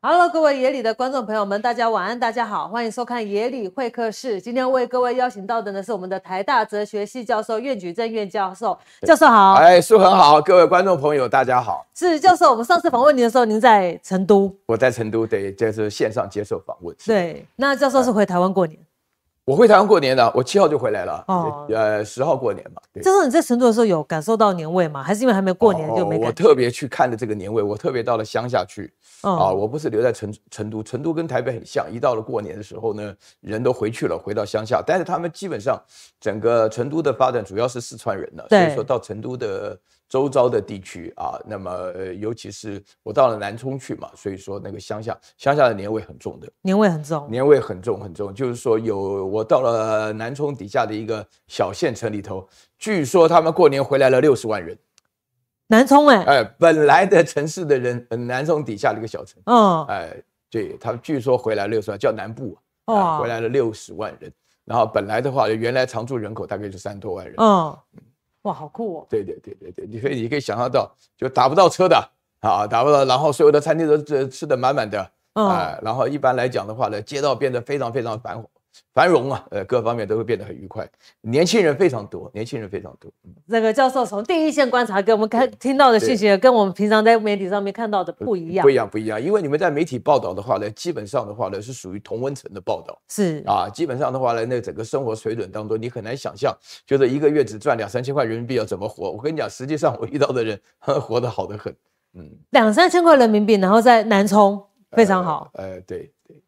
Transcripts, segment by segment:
Hello，各位野里的观众朋友们，大家晚安，大家好，欢迎收看野里会客室。今天为各位邀请到的呢是我们的台大哲学系教授苑举正苑教授，教授好，哎，树恒好，各位观众朋友大家好，是教授。我们上次访问您的时候，您在成都，我在成都，得就是线上接受访问。对，那教授是回台湾过年。我回台湾过年的，我七号就回来了。哦，呃，十号过年嘛。就是你在成都的时候有感受到年味吗？还是因为还没过年就没？我特别去看的这个年味，我特别到了乡下去。啊，我不是留在成成都，成都跟台北很像。一到了过年的时候呢，人都回去了，回到乡下。但是他们基本上整个成都的发展主要是四川人呢，所以说到成都的。周遭的地区啊，那么尤其是我到了南充去嘛，所以说那个乡下乡下的年味很重的，年味很重，年味很重很重，就是说有我到了南充底下的一个小县城里头，据说他们过年回来了六十万人。南充哎，哎，本来的城市的人，南充底下的一个小城，嗯，哎，对，他据说回来六十万，叫南部，哇，回来了六十万人，然后本来的话，原来常住人口大概就三十多万人，嗯。哇，好酷哦！对对对对对，你可以你可以想象到，就打不到车的啊，打不到，然后所有的餐厅都呃吃的满满的，啊，然后一般来讲的话呢，街道变得非常非常繁华。繁荣啊，呃，各方面都会变得很愉快。年轻人非常多，年轻人非常多。嗯，那个教授从第一线观察，跟我们看听到的信息，跟我们平常在媒体上面看到的不一样。不一样，不一样。因为你们在媒体报道的话呢，基本上的话呢是属于同温层的报道。是啊，基本上的话呢，那整个生活水准当中，你很难想象，觉得一个月只赚两三千块人民币要怎么活。我跟你讲，实际上我遇到的人 活得好得很。嗯，两三千块人民币，然后在南充，非常好。哎，对对对，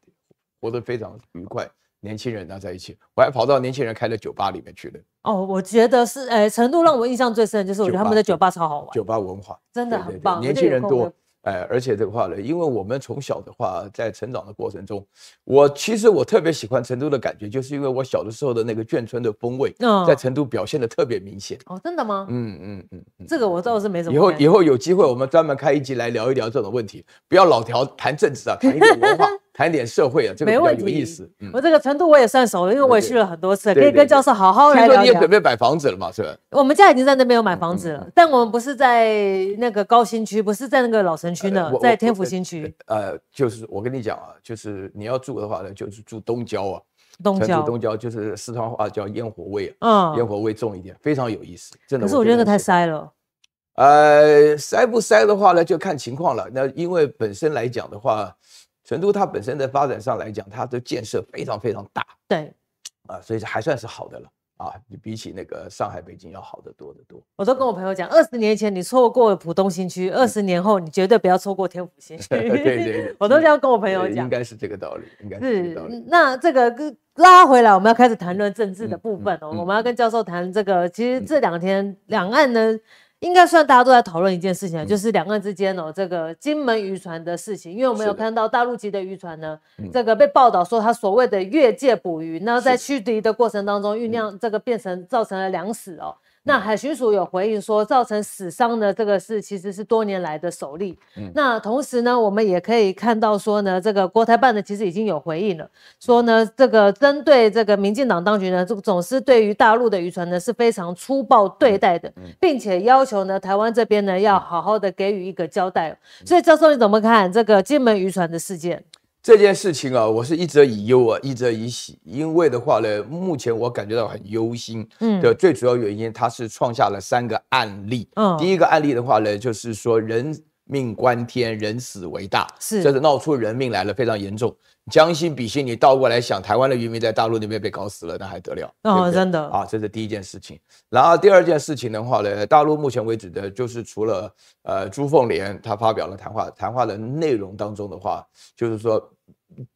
活得非常愉快。年轻人呢在一起，我还跑到年轻人开的酒吧里面去了。哦，我觉得是，哎，成都让我印象最深的就是，我觉得他们的酒吧超好玩，酒吧文化真的很棒，年轻人多。哎，而且这个话呢，因为我们从小的话，在成长的过程中，我其实我特别喜欢成都的感觉，就是因为我小的时候的那个眷村的风味，在成都表现的特别明显。哦，真的吗？嗯嗯嗯，这个我倒是没什么。以后以后有机会，我们专门开一集来聊一聊这种问题，不要老聊谈政治啊，谈一点文化。谈点社会啊，这个很有意思。我这个成都我也算熟了，因为我也去了很多次，可以跟教授好好来聊聊。听说你也准备买房子了嘛？是吧？我们家已经在那边有买房子了，但我们不是在那个高新区，不是在那个老城区呢，在天府新区。呃，就是我跟你讲啊，就是你要住的话呢，就是住东郊啊，东郊，东郊就是四川话叫烟火味啊，烟火味重一点，非常有意思。真的。可是我觉得太塞了。呃，塞不塞的话呢，就看情况了。那因为本身来讲的话。成都它本身的发展上来讲，它的建设非常非常大，对，啊，所以还算是好的了啊，比起那个上海、北京要好得多得多。我都跟我朋友讲，二十年前你错过浦东新区，二十年后你绝对不要错过天府新区。对对，我都要跟我朋友讲，应该是这个道理，应该是这个道理。那这个拉回来，我们要开始谈论政治的部分哦，我们要跟教授谈这个，其实这两天两岸呢。应该算大家都在讨论一件事情，就是两个人之间哦，这个金门渔船的事情，因为我们有看到大陆籍的渔船呢，这个被报道说他所谓的越界捕鱼，那在驱离的过程当中酝酿这个变成造成了粮食哦。那海巡署有回应说，造成死伤的这个是其实是多年来的首例。那同时呢，我们也可以看到说呢，这个国台办呢其实已经有回应了，说呢这个针对这个民进党当局呢，这个总是对于大陆的渔船呢是非常粗暴对待的，并且要求呢台湾这边呢要好好的给予一个交代。所以，教授你怎么看这个金门渔船的事件？这件事情啊，我是一则以忧啊，一则以喜，因为的话呢，目前我感觉到很忧心。嗯，的最主要原因，他是创下了三个案例。嗯，第一个案例的话呢，就是说人。命关天，人死为大，是就是闹出人命来了，非常严重。将心比心，你倒过来想，台湾的渔民在大陆那边被搞死了，那还得了？啊，真的啊，这是第一件事情。然后第二件事情的话呢，大陆目前为止的就是除了呃朱凤莲，她发表了谈话，谈话的内容当中的话，就是说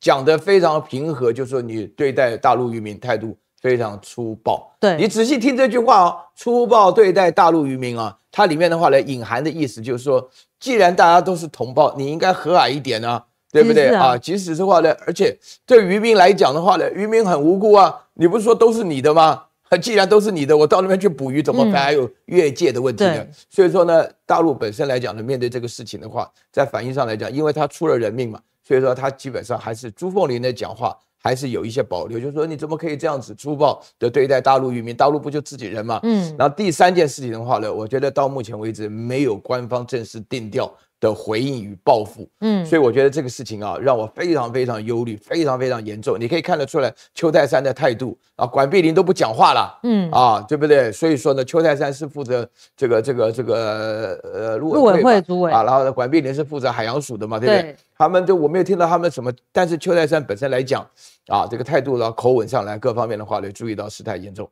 讲的非常平和，就说你对待大陆渔民态度。非常粗暴，对你仔细听这句话哦，粗暴对待大陆渔民啊，它里面的话呢，隐含的意思就是说，既然大家都是同胞，你应该和蔼一点啊，对不对啊？即使是话呢，而且对渔民来讲的话呢，渔民很无辜啊，你不是说都是你的吗？既然都是你的，我到那边去捕鱼，怎么还有越界的问题呢？所以说呢，大陆本身来讲呢，面对这个事情的话，在反应上来讲，因为他出了人命嘛，所以说他基本上还是朱凤林的讲话。还是有一些保留，就是说你怎么可以这样子粗暴的对待大陆渔民？大陆不就自己人嘛。嗯，然后第三件事情的话呢，我觉得到目前为止没有官方正式定调。的回应与报复，嗯，所以我觉得这个事情啊，让我非常非常忧虑，非常非常严重。你可以看得出来，邱泰山的态度啊，管碧林都不讲话了，嗯，啊，对不对？所以说呢，邱泰山是负责这个这个这个呃，陆委会主委啊，然后呢，管碧林是负责海洋署的嘛，对不对？他们就我没有听到他们什么，但是邱泰山本身来讲啊，这个态度啊，口吻上来，各方面的话呢，注意到事态严重。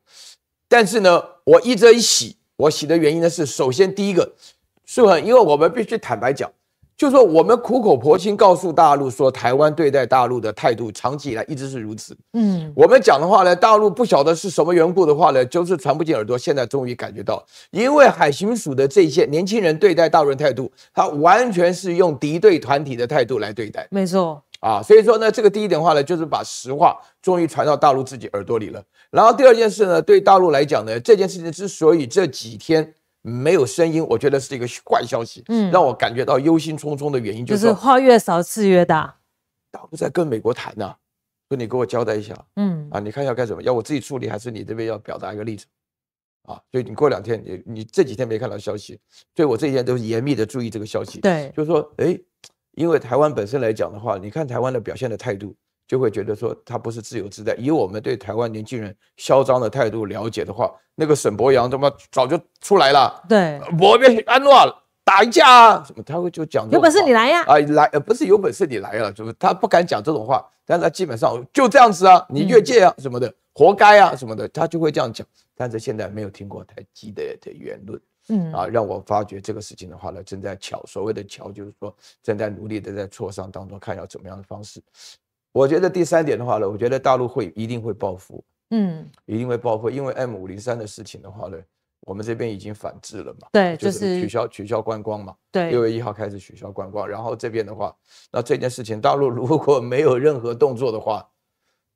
但是呢，我一则一喜，我喜的原因呢是，首先第一个。是很，因为我们必须坦白讲，就说我们苦口婆心告诉大陆说，台湾对待大陆的态度长期以来一直是如此。嗯，我们讲的话呢，大陆不晓得是什么缘故的话呢，就是传不进耳朵。现在终于感觉到，因为海巡署的这些年轻人对待大陆态度，他完全是用敌对团体的态度来对待。没错啊，所以说呢，这个第一点话呢，就是把实话终于传到大陆自己耳朵里了。然后第二件事呢，对大陆来讲呢，这件事情之所以这几天。没有声音，我觉得是一个坏消息。嗯，让我感觉到忧心忡忡的原因就是话越少，事越大。在跟美国谈呢，说你给我交代一下，嗯，啊，你看要干什么？要我自己处理还是你这边要表达一个立场？啊，就你过两天，你你这几天没看到消息，所以我这几天都是严密的注意这个消息。对，就是说，哎，因为台湾本身来讲的话，你看台湾的表现的态度。就会觉得说他不是自由自在。以我们对台湾年轻人嚣张的态度了解的话，那个沈博阳他妈早就出来了。对，我跟安诺打一架啊什么？他会就讲有本事你来呀啊来呃不是有本事你来了，就是他不敢讲这种话？但是他基本上就这样子啊，你越界啊什么的，活该啊什么的，他就会这样讲。但是现在没有听过台积的的言论，嗯啊，让我发觉这个事情的话呢，正在巧所谓的巧，就是说正在努力的在磋商当中，看要怎么样的方式。我觉得第三点的话呢，我觉得大陆会一定会报复，嗯，一定会报复，因为 M 五零三的事情的话呢，我们这边已经反制了嘛，对，就是取消取消观光嘛，对，六月一号开始取消观光，然后这边的话，那这件事情大陆如果没有任何动作的话，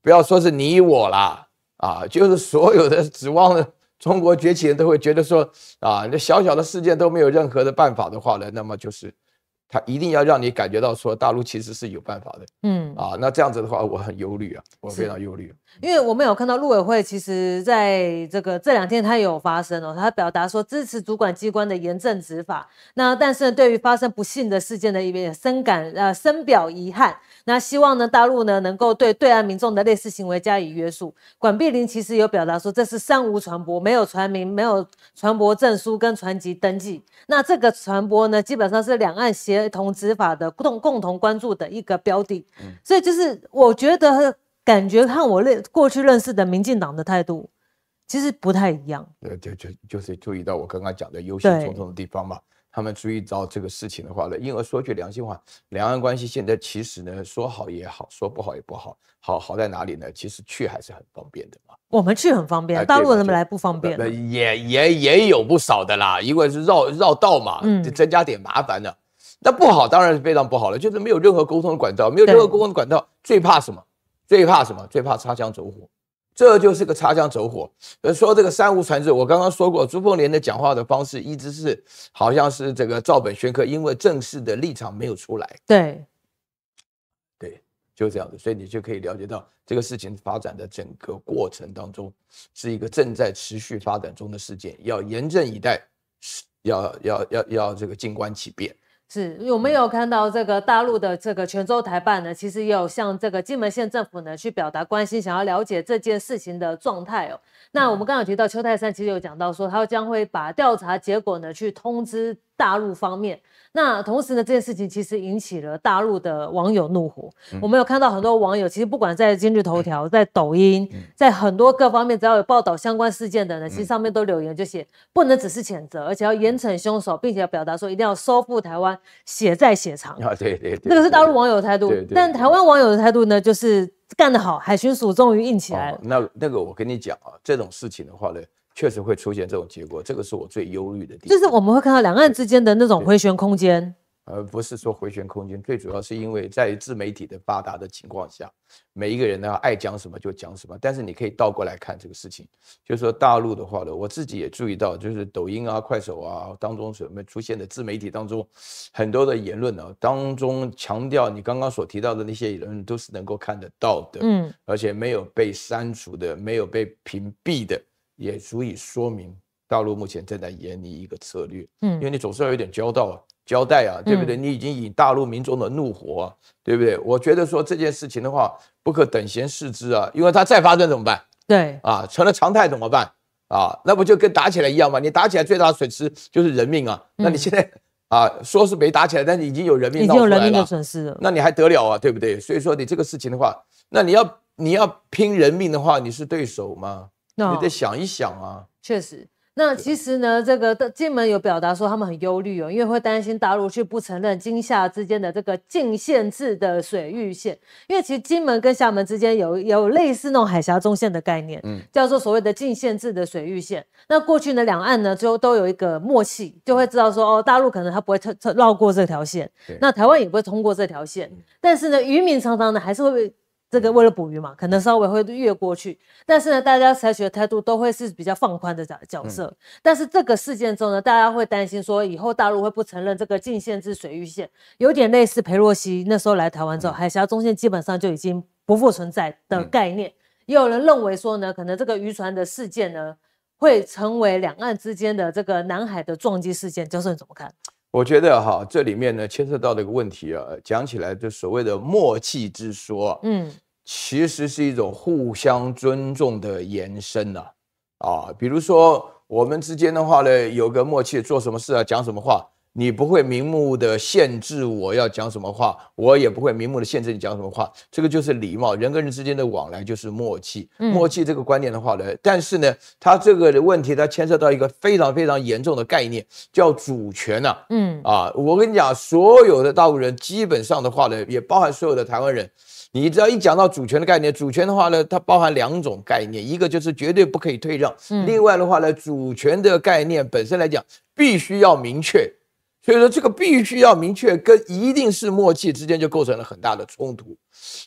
不要说是你我啦，啊，就是所有的指望的中国崛起人都会觉得说，啊，那小小的事件都没有任何的办法的话呢，那么就是。他一定要让你感觉到说，大陆其实是有办法的。嗯，啊，那这样子的话，我很忧虑啊，我非常忧虑。因为我们有看到陆委会，其实在这个这两天，他有发生哦，他表达说支持主管机关的严正执法。那但是对于发生不幸的事件的呢，也深感呃深表遗憾。那希望呢，大陆呢能够对对岸民众的类似行为加以约束。管碧林其实有表达说，这是三无船舶，没有船名、没有船舶证书跟船籍登记。那这个船舶呢，基本上是两岸协同执法的共共同关注的一个标的。所以就是我觉得。感觉看我认过去认识的民进党的态度，其实不太一样。呃，就就就是注意到我刚刚讲的忧心忡忡的地方嘛。他们注意到这个事情的话呢，因而说句良心话，两岸关系现在其实呢，说好也好，说不好也不好。好好在哪里呢？其实去还是很方便的嘛。我们去很方便，大陆人们来不方便。也也也有不少的啦，因为是绕绕道嘛，就增加点麻烦的。那不好当然是非常不好了，就是没有任何沟通的管道，没有任何沟通的管道，最怕什么？最怕什么？最怕擦枪走火，这就是个擦枪走火。说这个三无船只，我刚刚说过，朱凤莲的讲话的方式一直是好像是这个照本宣科，因为正式的立场没有出来。对，对，就这样子。所以你就可以了解到这个事情发展的整个过程当中是一个正在持续发展中的事件，要严阵以待，是，要要要要这个静观其变。是有没有看到这个大陆的这个泉州台办呢？其实也有向这个金门县政府呢去表达关心，想要了解这件事情的状态哦。那我们刚刚提到邱泰山，其实有讲到说他将会把调查结果呢去通知。大陆方面，那同时呢，这件事情其实引起了大陆的网友怒火。我们有看到很多网友，其实不管在今日头条、在抖音，在很多各方面，只要有报道相关事件的呢，其实上面都留言，就写不能只是谴责，而且要严惩凶手，并且要表达说一定要收复台湾，血债血偿。啊，对对对，那个是大陆网友的态度。对对。但台湾网友的态度呢，就是干得好，海巡署终于硬起来了。那那个我跟你讲啊，这种事情的话呢。确实会出现这种结果，这个是我最忧虑的。地方。就是我们会看到两岸之间的那种回旋空间，而不是说回旋空间。最主要是因为在自媒体的发达的情况下，每一个人呢爱讲什么就讲什么。但是你可以倒过来看这个事情，就是说大陆的话呢，我自己也注意到，就是抖音啊、快手啊当中什么出现的自媒体当中很多的言论呢，当中强调你刚刚所提到的那些人都是能够看得到的，嗯，而且没有被删除的，没有被屏蔽的。也足以说明，大陆目前正在演绎一个策略，嗯，因为你总是要有点交啊，交代啊，对不对？你已经引大陆民众的怒火，啊，对不对？我觉得说这件事情的话，不可等闲视之啊，因为它再发生怎么办？对，啊，成了常态怎么办？啊，那不就跟打起来一样吗？你打起来最大的损失就是人命啊，那你现在啊，说是没打起来，但是已经有人命闹出来了，已经有人的损失了，那你还得了啊，对不对？所以说你这个事情的话，那你要你要拼人命的话，你是对手吗？你得想一想啊，确实。那其实呢，这个金门有表达说他们很忧虑哦，因为会担心大陆去不承认金厦之间的这个近限制的水域线，因为其实金门跟厦门之间有有类似那种海峡中线的概念，叫做所谓的近限制的水域线。那过去呢，两岸呢最后都有一个默契，就会知道说哦，大陆可能他不会特绕过这条线，那台湾也不会通过这条线。但是呢，渔民常常呢还是会被。这个为了捕鱼嘛，可能稍微会越过去，但是呢，大家采取的态度都会是比较放宽的角角色。但是这个事件中呢，大家会担心说，以后大陆会不承认这个禁限制水域线，有点类似裴洛西那时候来台湾之后，海峡中线基本上就已经不复存在的概念。也有人认为说呢，可能这个渔船的事件呢，会成为两岸之间的这个南海的撞击事件。教授你怎么看？我觉得哈，这里面呢牵涉到的一个问题啊，讲起来就所谓的默契之说，嗯，其实是一种互相尊重的延伸呐。啊，比如说我们之间的话呢，有个默契，做什么事啊，讲什么话。你不会明目的限制我要讲什么话，我也不会明目的限制你讲什么话。这个就是礼貌，人跟人之间的往来就是默契。默契这个观点的话呢，但是呢，它这个问题它牵涉到一个非常非常严重的概念，叫主权呐。嗯啊，我跟你讲，所有的大陆人基本上的话呢，也包含所有的台湾人。你只要一讲到主权的概念，主权的话呢，它包含两种概念，一个就是绝对不可以退让。另外的话呢，主权的概念本身来讲，必须要明确。所以说，这个必须要明确，跟一定是默契之间就构成了很大的冲突。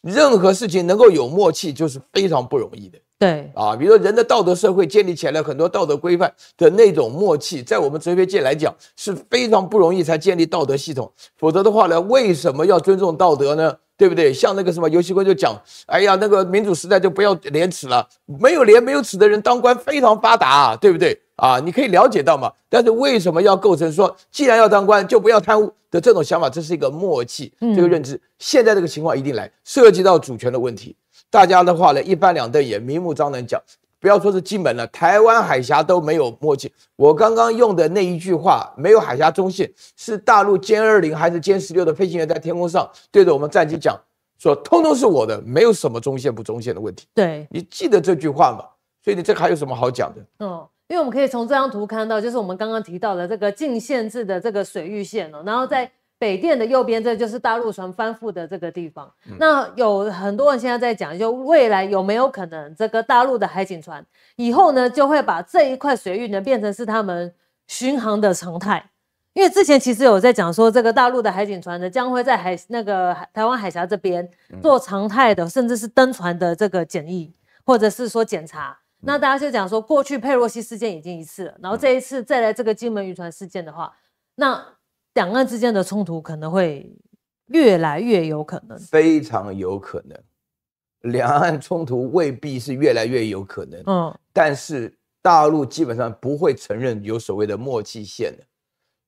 任何事情能够有默契，就是非常不容易的。对，啊，比如说人的道德社会建立起来很多道德规范的那种默契，在我们哲学界来讲是非常不容易才建立道德系统。否则的话呢，为什么要尊重道德呢？对不对？像那个什么游戏规就讲，哎呀，那个民主时代就不要廉耻了，没有廉没有耻的人当官非常发达，对不对？啊，你可以了解到嘛，但是为什么要构成说，既然要当官，就不要贪污的这种想法，这是一个默契，这个认知。现在这个情况一定来涉及到主权的问题，大家的话呢一板两瞪眼，明目张胆讲，不要说是金门了，台湾海峡都没有默契。我刚刚用的那一句话，没有海峡中线，是大陆歼二零还是歼十六的飞行员在天空上对着我们战机讲，说通通是我的，没有什么中线不中线的问题。对你记得这句话吗？所以你这个还有什么好讲的？嗯。因为我们可以从这张图看到，就是我们刚刚提到的这个禁限制的这个水域线哦。然后在北电的右边，这就是大陆船翻覆的这个地方。那有很多人现在在讲，就未来有没有可能这个大陆的海警船以后呢，就会把这一块水域呢变成是他们巡航的常态？因为之前其实有在讲说，这个大陆的海警船呢，将会在海那个台湾海峡这边做常态的，甚至是登船的这个检疫，或者是说检查。那大家就讲说，过去佩洛西事件已经一次了，然后这一次再来这个金门渔船事件的话，那两岸之间的冲突可能会越来越有可能，非常有可能。两岸冲突未必是越来越有可能，嗯，但是大陆基本上不会承认有所谓的默契线的。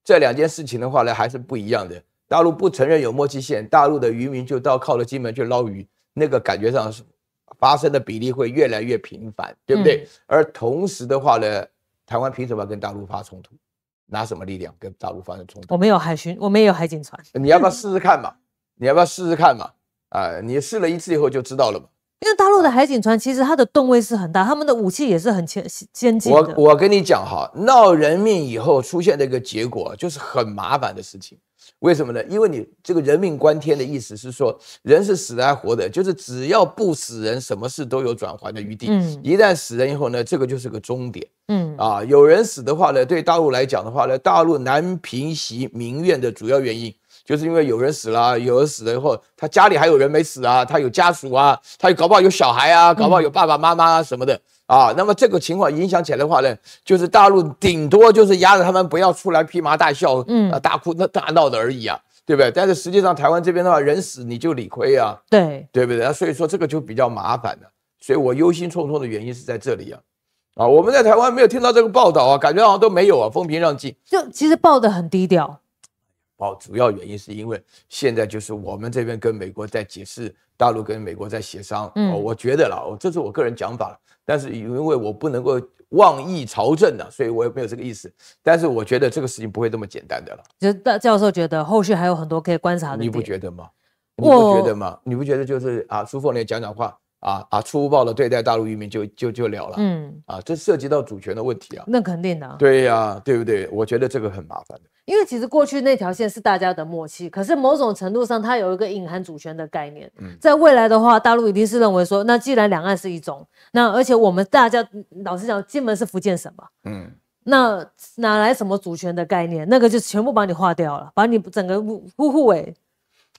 这两件事情的话呢，还是不一样的。大陆不承认有默契线，大陆的渔民就到靠了金门去捞鱼，那个感觉上是。发生的比例会越来越频繁，对不对？而同时的话呢，台湾凭什么跟大陆发冲突？拿什么力量跟大陆发生冲突？我们有海巡，我们也有海警船。你要不要试试看嘛？你要不要试试看嘛？啊，你试了一次以后就知道了嘛。因为大陆的海警船其实它的吨位是很大，他们的武器也是很先先进的。我我跟你讲哈，闹人命以后出现的一个结果就是很麻烦的事情。为什么呢？因为你这个人命关天的意思是说，人是死的还活的，就是只要不死人，什么事都有转圜的余地。嗯，一旦死人以后呢，这个就是个终点。嗯，啊，有人死的话呢，对大陆来讲的话呢，大陆难平息民怨的主要原因，就是因为有人死了，有人死了以后，他家里还有人没死啊，他有家属啊，他搞不好有小孩啊，搞不好有爸爸妈妈什么的。啊，那么这个情况影响起来的话呢，就是大陆顶多就是压着他们不要出来披麻大笑，嗯，啊，大哭那大闹的而已啊，对不对？但是实际上台湾这边的话，人死你就理亏啊，对，对不对？所以说这个就比较麻烦了，所以我忧心忡忡的原因是在这里啊，啊，我们在台湾没有听到这个报道啊，感觉好像都没有啊，风平浪静，就其实报的很低调，报主要原因是因为现在就是我们这边跟美国在解释，大陆跟美国在协商，嗯，我觉得啦，这是我个人讲法。但是因为我不能够妄议朝政啊，所以我也没有这个意思。但是我觉得这个事情不会这么简单的了。就大教授觉得后续还有很多可以观察的，你不觉得吗？你不觉得吗？你不觉得就是啊？苏凤莲讲讲话。啊啊！粗暴的对待大陆渔民，就就就了了。嗯，啊，这涉及到主权的问题啊。那肯定的。对呀，对不对？我觉得这个很麻烦的。因为其实过去那条线是大家的默契，可是某种程度上，它有一个隐含主权的概念。嗯，在未来的话，大陆一定是认为说，那既然两岸是一种，那而且我们大家老实讲，金门是福建省嘛。嗯，那哪来什么主权的概念？那个就全部把你划掉了，把你整个护护为。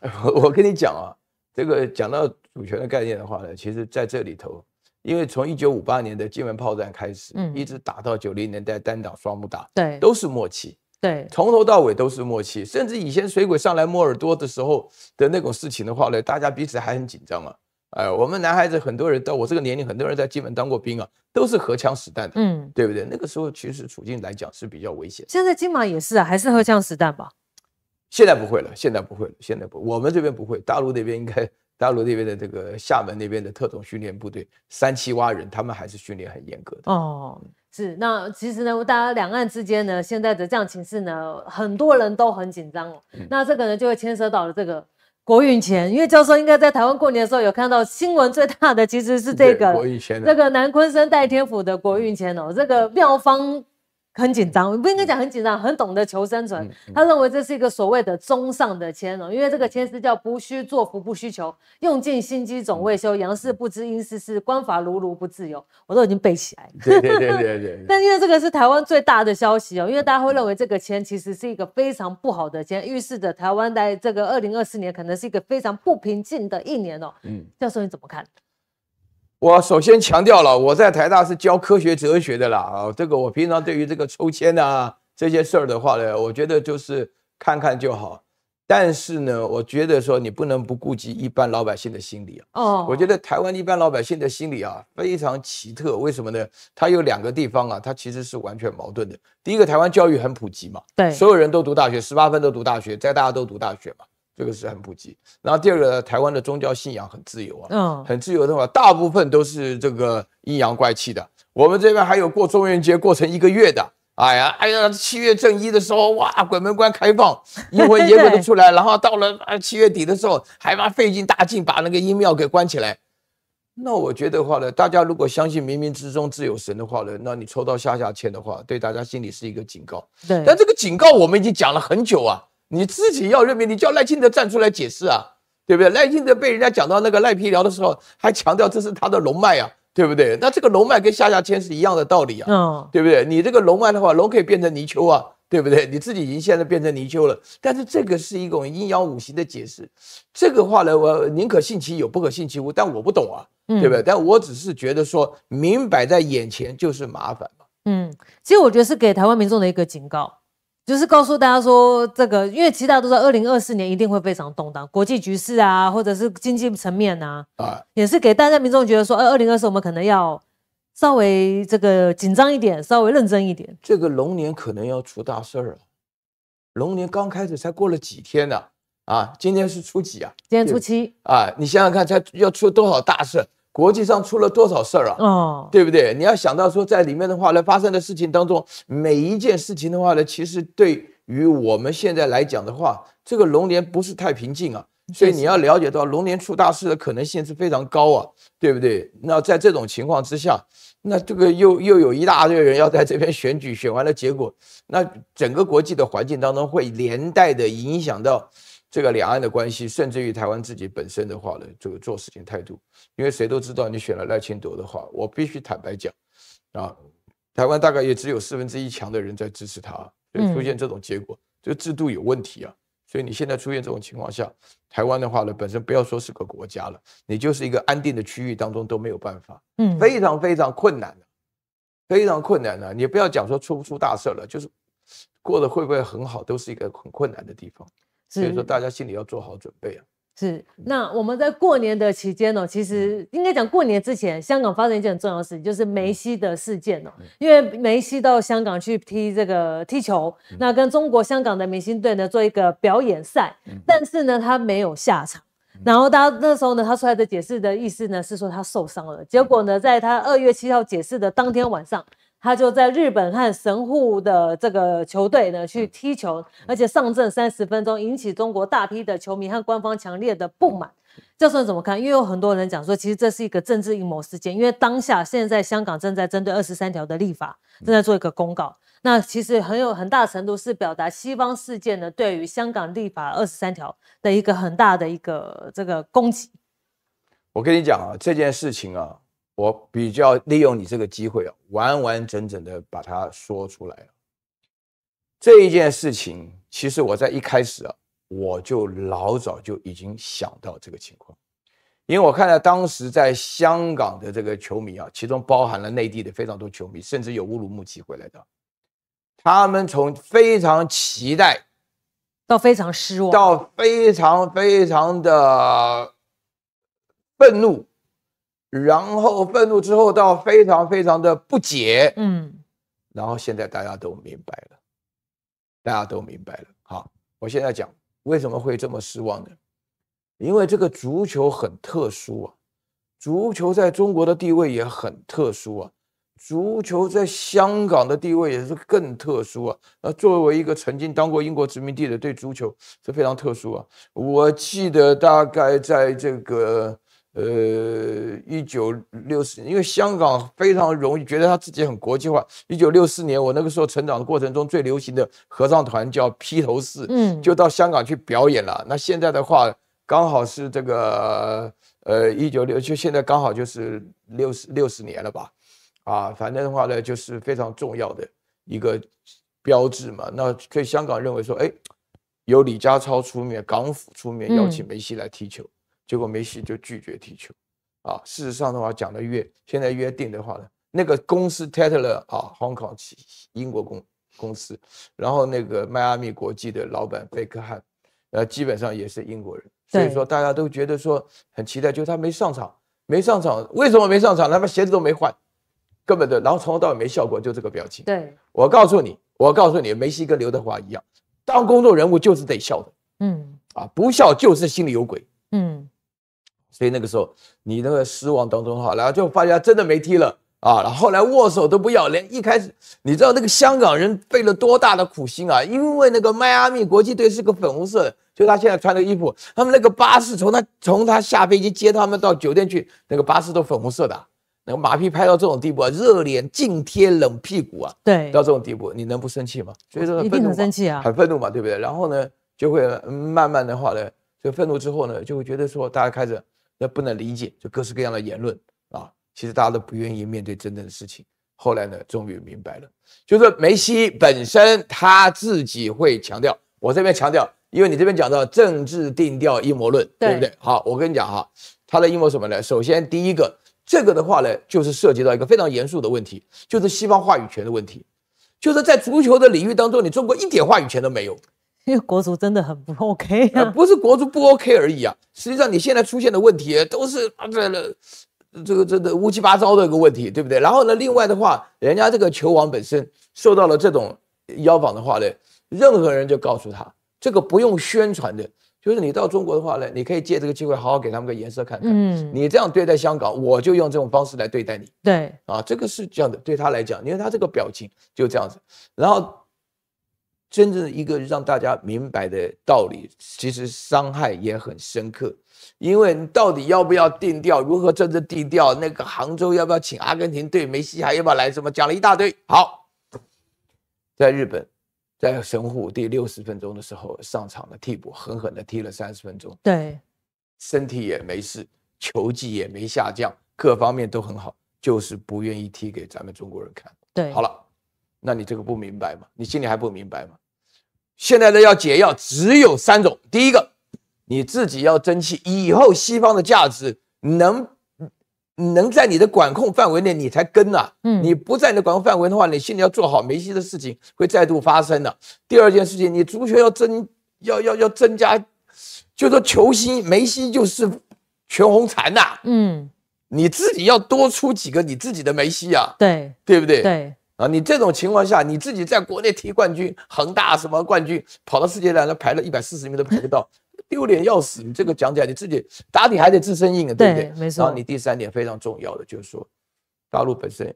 我跟你讲啊，这个讲到。主权的概念的话呢，其实在这里头，因为从一九五八年的金门炮战开始，嗯，一直打到九零年代单打双木打，对，都是默契，对，从头到尾都是默契，甚至以前水鬼上来摸耳朵的时候的那种事情的话呢，大家彼此还很紧张啊。哎，我们男孩子很多人到我这个年龄，很多人在金门当过兵啊，都是荷枪实弹的，嗯，对不对？那个时候其实处境来讲是比较危险。现在金马也是啊，还是荷枪实弹吧？现在不会了，现在不会了，现在不，我们这边不会，大陆那边应该。大陆那边的这个厦门那边的特种训练部队三七蛙人，他们还是训练很严格的哦。是，那其实呢，大家两岸之间呢，现在的这样情势呢，很多人都很紧张哦。那这个呢，就会牵涉到了这个国运前，因为教授应该在台湾过年的时候有看到新闻，最大的其实是这个国运前，这个南昆生代天府的国运前哦，这个妙方。很紧张，我不应该讲很紧张，很懂得求生存。他认为这是一个所谓的中上的谦哦，因为这个谦是叫不需作福不需求，用尽心机总未休，阳世不知阴世事，官法如如不自由。我都已经背起来。对对对对。因为这个是台湾最大的消息哦，因为大家会认为这个签其实是一个非常不好的签，预示着台湾在这个二零二四年可能是一个非常不平静的一年哦。嗯，教授你怎么看？我首先强调了，我在台大是教科学哲学的啦啊，这个我平常对于这个抽签啊这些事儿的话呢，我觉得就是看看就好。但是呢，我觉得说你不能不顾及一般老百姓的心理啊。哦。我觉得台湾一般老百姓的心理啊非常奇特，为什么呢？它有两个地方啊，它其实是完全矛盾的。第一个，台湾教育很普及嘛，对，所有人都读大学，十八分都读大学，在大家都读大学嘛。这个是很普及。然后第二个，台湾的宗教信仰很自由啊，嗯，很自由的话，大部分都是这个阴阳怪气的。我们这边还有过中元节过成一个月的，哎呀，哎呀，七月正一的时候哇，鬼门关开放，阴魂野 鬼都出来，然后到了啊七月底的时候，还他妈费尽大劲把那个阴庙给关起来。那我觉得话呢，大家如果相信冥冥之中自有神的话呢，那你抽到下下签的话，对大家心里是一个警告。对。但这个警告我们已经讲了很久啊。你自己要认命，你叫赖清德站出来解释啊，对不对？赖清德被人家讲到那个赖皮聊的时候，还强调这是他的龙脉啊，对不对？那这个龙脉跟夏下签是一样的道理啊，嗯，对不对？你这个龙脉的话，龙可以变成泥鳅啊，对不对？你自己已经现在变成泥鳅了，但是这个是一种阴阳五行的解释，这个话呢，我宁可信其有，不可信其无，但我不懂啊，对不对？但我只是觉得，说明摆在眼前就是麻烦嘛。嗯，其实我觉得是给台湾民众的一个警告。就是告诉大家说，这个因为其他都在二零二四年一定会非常动荡，国际局势啊，或者是经济层面啊，啊，也是给大家民众觉得说，呃，二零二四我们可能要稍微这个紧张一点，稍微认真一点。这个龙年可能要出大事儿了，龙年刚开始才过了几天呢？啊，今天是初几啊？今天初七啊？你想想看，才要出多少大事？国际上出了多少事儿啊？哦，对不对？你要想到说，在里面的话呢，发生的事情当中，每一件事情的话呢，其实对于我们现在来讲的话，这个龙年不是太平静啊，所以你要了解到龙年出大事的可能性是非常高啊，对不对？那在这种情况之下，那这个又又有一大堆人要在这边选举，选完了结果，那整个国际的环境当中会连带的影响到这个两岸的关系，甚至于台湾自己本身的话呢，这个做事情态度。因为谁都知道，你选了赖清德的话，我必须坦白讲，啊，台湾大概也只有四分之一强的人在支持他，就出现这种结果，这个制度有问题啊。所以你现在出现这种情况下，台湾的话呢，本身不要说是个国家了，你就是一个安定的区域当中都没有办法，嗯，非常非常困难的，非常困难的。你不要讲说出不出大事了，就是过得会不会很好，都是一个很困难的地方。所以说，大家心里要做好准备啊。是，那我们在过年的期间呢，其实应该讲过年之前，香港发生一件很重要的事情，就是梅西的事件哦。因为梅西到香港去踢这个踢球，那跟中国香港的明星队呢做一个表演赛，但是呢他没有下场，然后他那时候呢他出来的解释的意思呢是说他受伤了，结果呢在他二月七号解释的当天晚上。他就在日本和神户的这个球队呢去踢球，而且上阵三十分钟，引起中国大批的球迷和官方强烈的不满。教授怎么看？因为有很多人讲说，其实这是一个政治阴谋事件。因为当下现在香港正在针对二十三条的立法，正在做一个公告。那其实很有很大程度是表达西方世界呢对于香港立法二十三条的一个很大的一个这个攻击。我跟你讲啊，这件事情啊。我比较利用你这个机会啊，完完整整的把它说出来。这一件事情，其实我在一开始啊，我就老早就已经想到这个情况，因为我看到当时在香港的这个球迷啊，其中包含了内地的非常多球迷，甚至有乌鲁木齐回来的，他们从非常期待，到非常失望，到非常非常的愤怒。然后愤怒之后到非常非常的不解，嗯，然后现在大家都明白了，大家都明白了。好，我现在讲为什么会这么失望呢？因为这个足球很特殊啊，足球在中国的地位也很特殊啊，足球在香港的地位也是更特殊啊。那作为一个曾经当过英国殖民地的，对足球是非常特殊啊。我记得大概在这个。呃，一九六四，因为香港非常容易觉得他自己很国际化。一九六四年，我那个时候成长的过程中最流行的合唱团叫披头士，嗯，就到香港去表演了。那现在的话，刚好是这个呃，一九六就现在刚好就是六十六十年了吧？啊，反正的话呢，就是非常重要的一个标志嘛。那所以香港认为说，哎，由李家超出面，港府出面邀请梅西来踢球。结果梅西就拒绝踢球，啊，事实上的话讲的约现在约定的话呢，那个公司 Tetler 啊，Hong Kong 英国公公司，然后那个迈阿密国际的老板贝克汉，呃，基本上也是英国人，所以说大家都觉得说很期待，就他没上场，没上场，为什么没上场？他把鞋子都没换，根本的，然后从头到尾没笑过，就这个表情。对，我告诉你，我告诉你，梅西跟刘德华一样，当公众人物就是得笑的，嗯，啊，不笑就是心里有鬼，嗯。所以那个时候，你那个失望当中哈，然后就发现他真的没踢了啊。然后来握手都不要，连一开始你知道那个香港人费了多大的苦心啊？因为那个迈阿密国际队是个粉红色的，就他现在穿的衣服，他们那个巴士从他从他下飞机接他们到酒店去，那个巴士都粉红色的，那个马屁拍到这种地步啊，热脸近贴冷屁股啊，对，到这种地步，你能不生气吗？所以说很生气啊，很愤怒嘛，对不对？然后呢，就会慢慢的话呢，就愤怒之后呢，就会觉得说大家开始。那不能理解，就各式各样的言论啊，其实大家都不愿意面对真正的事情。后来呢，终于明白了，就是梅西本身他自己会强调，我这边强调，因为你这边讲到政治定调阴谋论，对不对？好，我跟你讲哈，他的阴谋什么呢？首先第一个，这个的话呢，就是涉及到一个非常严肃的问题，就是西方话语权的问题，就是在足球的领域当中，你中国一点话语权都没有。因为国足真的很不 OK 啊，不是国足不 OK 而已啊，实际上你现在出现的问题都是啊，这、这、这个、这个乌七八糟的一个问题，对不对？然后呢，另外的话，人家这个球王本身受到了这种邀访的话呢，任何人就告诉他，这个不用宣传的，就是你到中国的话呢，你可以借这个机会好好给他们个颜色看看。嗯，你这样对待香港，我就用这种方式来对待你。对，啊，这个是这样的，对他来讲，你看他这个表情就这样子，然后。真正一个让大家明白的道理，其实伤害也很深刻，因为你到底要不要定调，如何真正定调？那个杭州要不要请阿根廷队梅西，还要不要来什么？讲了一大堆。好，在日本，在神户第六十分钟的时候上场的替补，狠狠的踢了三十分钟，对，身体也没事，球技也没下降，各方面都很好，就是不愿意踢给咱们中国人看。对，好了，那你这个不明白吗？你心里还不明白吗？现在的要解药只有三种。第一个，你自己要争气，以后西方的价值能能在你的管控范围内，你才跟呐。嗯，你不在你的管控范围的话，你心里要做好梅西的事情会再度发生的。第二件事情，你足球要增，要要要增加，就说球星梅西就是全红婵呐。嗯，你自己要多出几个你自己的梅西啊，对，对不对？对。啊，你这种情况下，你自己在国内踢冠军，恒大什么冠军，跑到世界杯上排了一百四十名都排不到，丢脸要死！你这个讲起来，你自己打底还得自身硬啊，对不对？没错。然后你第三点非常重要的就是说，大陆本身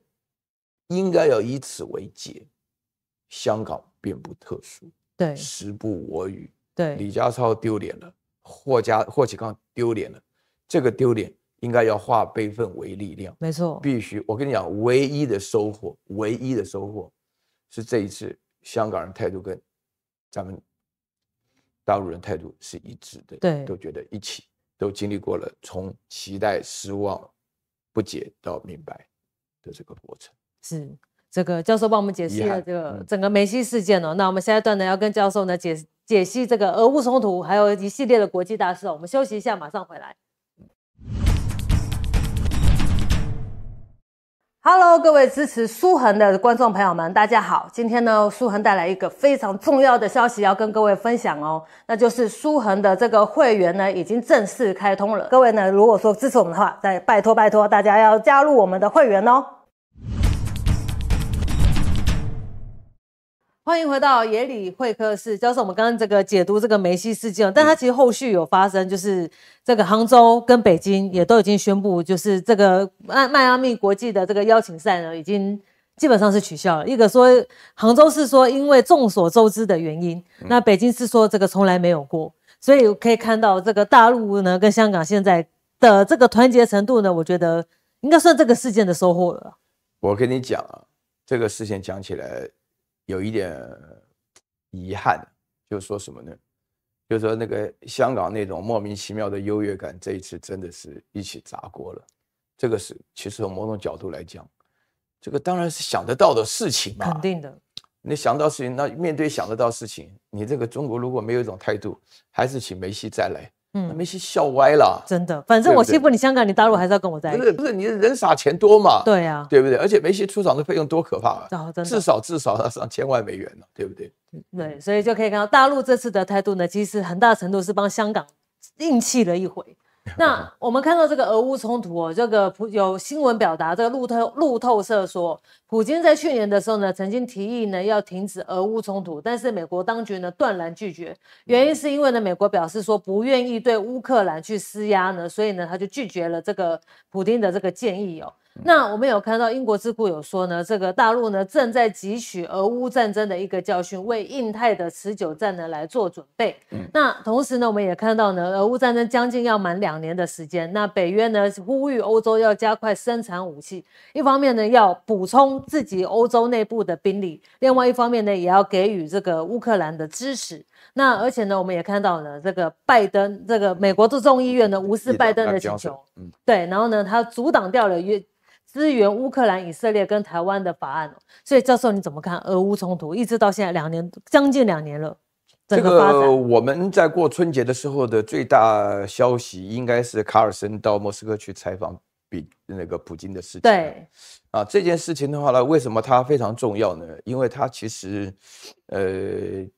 应该要以此为戒，香港并不特殊。对，时不我与。对，李家超丢脸了，霍家霍启刚丢脸了，这个丢脸。应该要化悲愤为力量，没错。必须，我跟你讲，唯一的收获，唯一的收获，是这一次香港人态度跟咱们大陆人态度是一致的，对，都觉得一起都经历过了，从期待、失望、不解到明白的这个过程。是这个教授帮我们解释了这个整个梅西事件哦。那我们下一段呢，要跟教授呢解解析这个俄乌冲突，还有一系列的国际大事哦。我们休息一下，马上回来。Hello，各位支持苏恒的观众朋友们，大家好！今天呢，苏恒带来一个非常重要的消息要跟各位分享哦，那就是苏恒的这个会员呢已经正式开通了。各位呢，如果说支持我们的话，再拜托拜托大家要加入我们的会员哦。欢迎回到野里会客室，教授。我们刚刚这个解读这个梅西事件，但他其实后续有发生，就是这个杭州跟北京也都已经宣布，就是这个迈迈阿密国际的这个邀请赛呢，已经基本上是取消了。一个说杭州是说因为众所周知的原因，那北京是说这个从来没有过，所以可以看到这个大陆呢跟香港现在的这个团结程度呢，我觉得应该算这个事件的收获了。我跟你讲啊，这个事件讲起来。有一点遗憾，就说什么呢？就说那个香港那种莫名其妙的优越感，这一次真的是一起砸锅了。这个是其实从某种角度来讲，这个当然是想得到的事情嘛，肯定的。你想到事情，那面对想得到事情，你这个中国如果没有一种态度，还是请梅西再来。嗯，梅西笑歪了，真的。反正我欺负你香港，你大陆还是要跟我在一起。不是不是，你人傻钱多嘛？对呀，对不对？而且梅西出场的费用多可怕啊！至少至少要上千万美元呢，对不对？对，所以就可以看到大陆这次的态度呢，其实很大程度是帮香港硬气了一回。那我们看到这个俄乌冲突哦，这个普有新闻表达，这个路透路透社说，普京在去年的时候呢，曾经提议呢要停止俄乌冲突，但是美国当局呢断然拒绝，原因是因为呢美国表示说不愿意对乌克兰去施压呢，所以呢他就拒绝了这个普京的这个建议哦。那我们有看到英国智库有说呢，这个大陆呢正在汲取俄乌战争的一个教训，为印太的持久战呢来做准备。那同时呢，我们也看到呢，俄乌战争将近要满两年的时间，那北约呢呼吁欧洲要加快生产武器，一方面呢要补充自己欧洲内部的兵力，另外一方面呢也要给予这个乌克兰的支持。那而且呢，我们也看到呢，这个拜登这个美国众议院呢无视拜登的请求，对，然后呢他阻挡掉了约。支援乌克兰、以色列跟台湾的法案，所以教授你怎么看俄乌冲突一直到现在两年将近两年了，这个我们在过春节的时候的最大消息应该是卡尔森到莫斯科去采访比那个普京的事情。对啊，这件事情的话呢，为什么它非常重要呢？因为它其实呃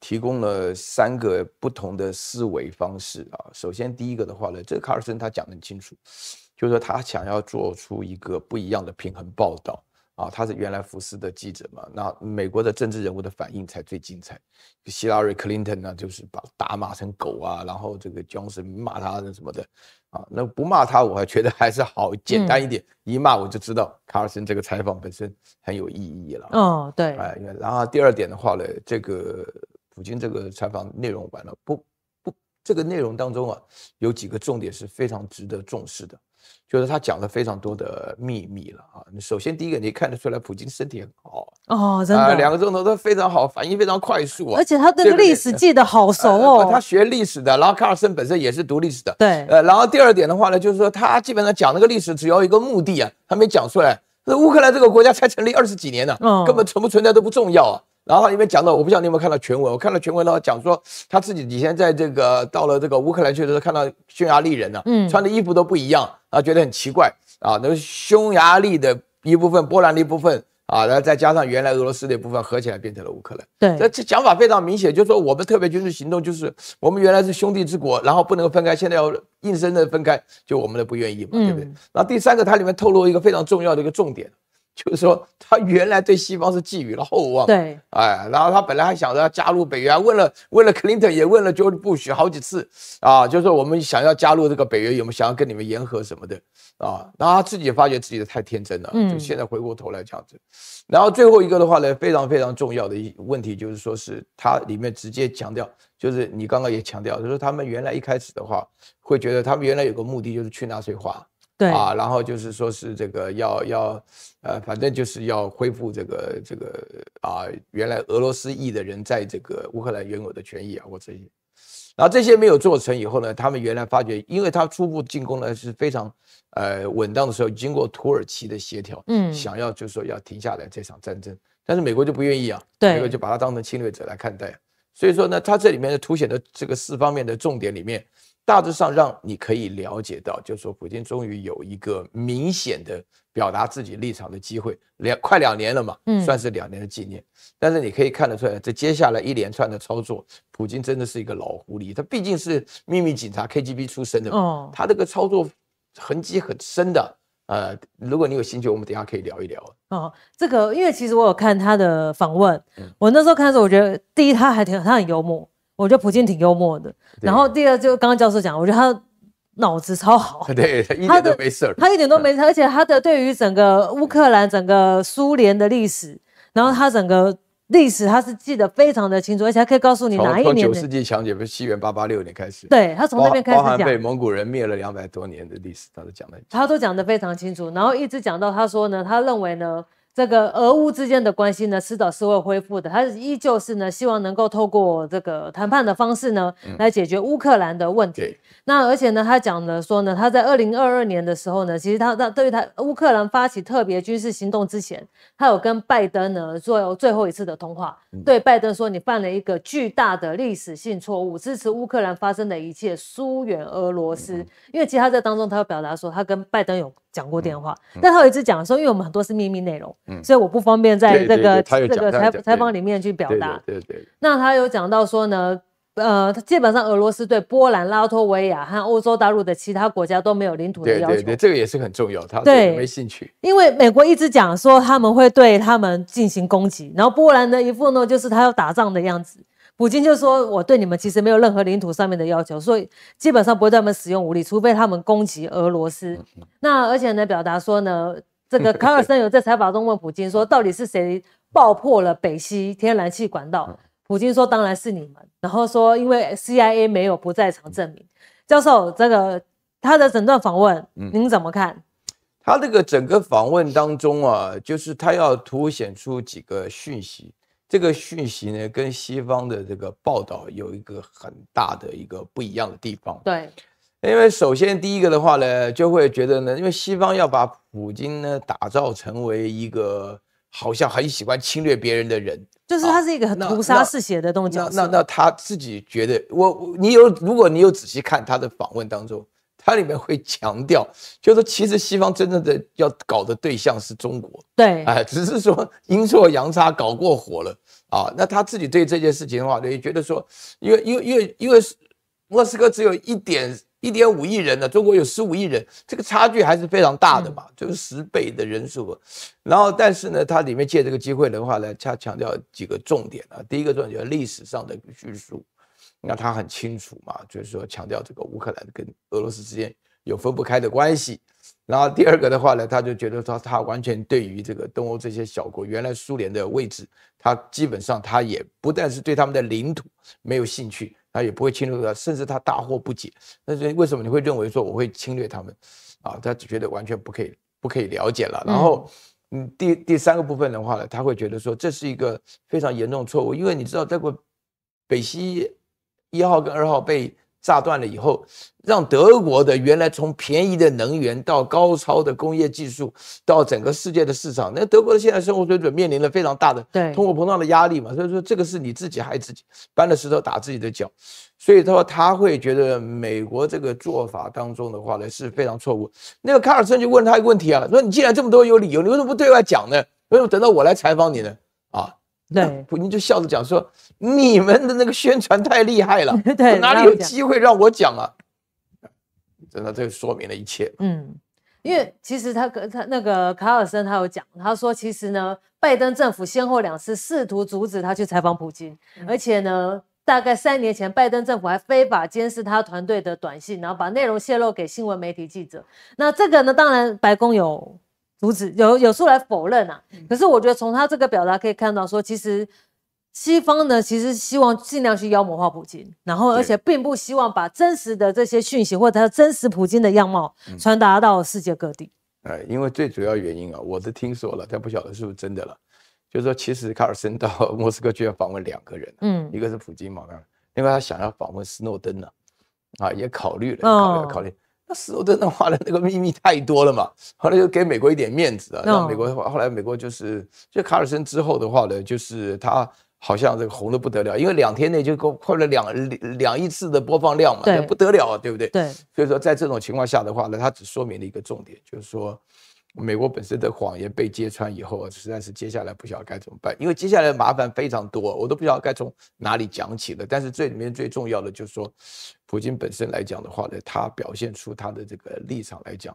提供了三个不同的思维方式啊。首先第一个的话呢，这卡尔森他讲的很清楚。就是说，他想要做出一个不一样的平衡报道啊！他是原来福斯的记者嘛，那美国的政治人物的反应才最精彩。希拉里·克林顿呢，就是把打骂成狗啊，然后这个 Johnson 骂他什么的啊！那不骂他，我还觉得还是好简单一点。一骂，我就知道卡尔森这个采访本身很有意义了。哦，对，哎，然后第二点的话呢，这个普京这个采访内容完了，不不，这个内容当中啊，有几个重点是非常值得重视的。就是他讲了非常多的秘密了啊！首先第一个，你看得出来，普京身体很好哦，真的，两个钟头都非常好，反应非常快速，而且他的历史记得好熟哦。他学历史的，然后卡尔森本身也是读历史的，对。呃，然后第二点的话呢，就是说他基本上讲那个历史只有一个目的啊，他没讲出来。那乌克兰这个国家才成立二十几年呢，根本存不存在都不重要啊。然后里面讲到，我不知道你有没有看到全文。我看到全文的话，讲说他自己以前在这个到了这个乌克兰去的时候，看到匈牙利人呢，嗯，穿的衣服都不一样，啊，觉得很奇怪啊。那匈牙利的一部分，波兰的一部分啊，然后再加上原来俄罗斯的一部分，合起来变成了乌克兰。对，这讲法非常明显，就说我们特别军事行动就是我们原来是兄弟之国，然后不能分开，现在要硬生生分开，就我们的不愿意嘛，对不对？那第三个，它里面透露一个非常重要的一个重点。就是说，他原来对西方是寄予了厚望，对，哎，然后他本来还想着要加入北约，问了问了克林顿也问了，就 s h 好几次啊。就是说，我们想要加入这个北约，有没有想要跟你们言和什么的啊？那他自己发觉自己的太天真了，就现在回过头来讲这。然后最后一个的话呢，非常非常重要的一问题就是说，是他里面直接强调，就是你刚刚也强调，就是他们原来一开始的话，会觉得他们原来有个目的就是去纳粹化。对啊，然后就是说是这个要要，呃，反正就是要恢复这个这个啊，原来俄罗斯裔的人在这个乌克兰原有的权益啊，或这些，然后这些没有做成以后呢，他们原来发觉，因为他初步进攻呢是非常呃稳当的时候，经过土耳其的协调，嗯，想要就是说要停下来这场战争，但是美国就不愿意啊，对，美国就把他当成侵略者来看待，所以说呢，他这里面的凸显的这个四方面的重点里面。大致上让你可以了解到，就是说普京终于有一个明显的表达自己立场的机会，两快两年了嘛，嗯，算是两年的纪念。但是你可以看得出来，这接下来一连串的操作，普京真的是一个老狐狸，他毕竟是秘密警察 KGB 出身的，哦，他这个操作痕迹很深的。呃，如果你有兴趣，我们等下可以聊一聊。哦，这个因为其实我有看他的访问，我那时候看的时候，我觉得第一他还挺他很幽默。我觉得普京挺幽默的，然后第二就刚刚教授讲，我觉得他脑子超好，对，他一点都没事他一点都没事而且他的对于整个乌克兰、整个苏联的历史，然后他整个历史他是记得非常的清楚，而且他可以告诉你哪一年。从九世纪强起，不是西元八八六年开始。对他从那边开始讲，被蒙古人灭了两百多年的历史，他都讲的。他都讲的非常清楚，然后一直讲到他说呢，他认为呢。这个俄乌之间的关系呢，迟早是会恢复的。他依旧是呢，希望能够透过这个谈判的方式呢，来解决乌克兰的问题。那而且呢，他讲的说呢，他在二零二二年的时候呢，其实他在对于他乌克兰发起特别军事行动之前，他有跟拜登呢做有最后一次的通话，对拜登说：“你犯了一个巨大的历史性错误，支持乌克兰发生的一切，疏远俄罗斯。”因为其实他在当中，他要表达说，他跟拜登有讲过电话，但他一直讲的时候，因为我们很多是秘密内容。所以我不方便在这个这个采采访里面去表达。对对。那他有讲到说呢，呃，他基本上俄罗斯对波兰、拉脱维亚和欧洲大陆的其他国家都没有领土的要求。对对对，这个也是很重要。他对没兴趣。因为美国一直讲说他们会对他们进行攻击，然后波兰的一副呢就是他要打仗的样子。普京就说我对你们其实没有任何领土上面的要求，所以基本上不会对他们使用武力，除非他们攻击俄罗斯。那而且呢，表达说呢。这个卡 尔森有在采访中问普京说：“到底是谁爆破了北溪天然气管道？”普京说：“当然是你们。”然后说：“因为 CIA 没有不在场证明。”教授，这个他的整段访问，您怎么看？他这个整个访问当中啊，就是他要凸显出几个讯息。这个讯息呢，跟西方的这个报道有一个很大的一个不一样的地方。对。因为首先第一个的话呢，就会觉得呢，因为西方要把普京呢打造成为一个好像很喜欢侵略别人的人，就是他是一个屠杀嗜血的这角那那那他自己觉得，我你有如果你有仔细看他的访问当中，他里面会强调，就说其实西方真正的要搞的对象是中国。对，哎，只是说阴错阳差搞过火了啊。那他自己对这件事情的话，也觉得说，因为因为因为因为莫斯科只有一点。一点五亿人呢，中国有十五亿人，这个差距还是非常大的嘛，就是十倍的人数。然后，但是呢，他里面借这个机会的话呢，他强调几个重点啊。第一个重点，就是历史上的叙述，那他很清楚嘛，就是说强调这个乌克兰跟俄罗斯之间有分不开的关系。然后第二个的话呢，他就觉得说，他完全对于这个东欧这些小国原来苏联的位置，他基本上他也不但是对他们的领土没有兴趣。他也不会侵略他，甚至他大惑不解，那是为什么你会认为说我会侵略他们，啊，他只觉得完全不可以，不可以了解了。然后，嗯，第第三个部分的话呢，他会觉得说这是一个非常严重的错误，因为你知道这个北溪一号跟二号被。炸断了以后，让德国的原来从便宜的能源到高超的工业技术，到整个世界的市场，那德国的现在生活水准面临了非常大的通货膨胀的压力嘛，所以说这个是你自己害自己，搬了石头打自己的脚，所以他说他会觉得美国这个做法当中的话呢是非常错误。那个卡尔森就问他一个问题啊，说你既然这么多有理由，你为什么不对外讲呢？为什么等到我来采访你呢？啊。对，普京就笑着讲说：“你们的那个宣传太厉害了，哪里有机会让我讲啊？”真的，这就说明了一切。嗯，因为其实他、他那个卡尔森他有讲，他说其实呢，拜登政府先后两次试图阻止他去采访普京，而且呢，大概三年前，拜登政府还非法监视他团队的短信，然后把内容泄露给新闻媒体记者。那这个呢，当然白宫有。阻止有有出来否认啊，可是我觉得从他这个表达可以看到，说其实西方呢，其实希望尽量去妖魔化普京，然后而且并不希望把真实的这些讯息或者他真实普京的样貌传达到世界各地。哎，因为最主要原因啊，我都听说了，但不晓得是不是真的了。就是说，其实卡尔森到 莫斯科去要访问两个人，嗯，一个是普京嘛，另外他想要访问斯诺登呢，啊，也考虑了，考虑考虑。那时候的话的那个秘密太多了嘛，后来就给美国一点面子啊。那美国后来美国就是，就卡尔森之后的话呢，就是他好像这个红的不得了，因为两天内就过破了两两亿次的播放量嘛，那不得了，啊，对不对？对，所以说在这种情况下的话呢，他只说明了一个重点，就是说。美国本身的谎言被揭穿以后，实在是接下来不晓得该怎么办，因为接下来麻烦非常多，我都不知道该从哪里讲起了。但是最里面最重要的就是说，普京本身来讲的话呢，他表现出他的这个立场来讲，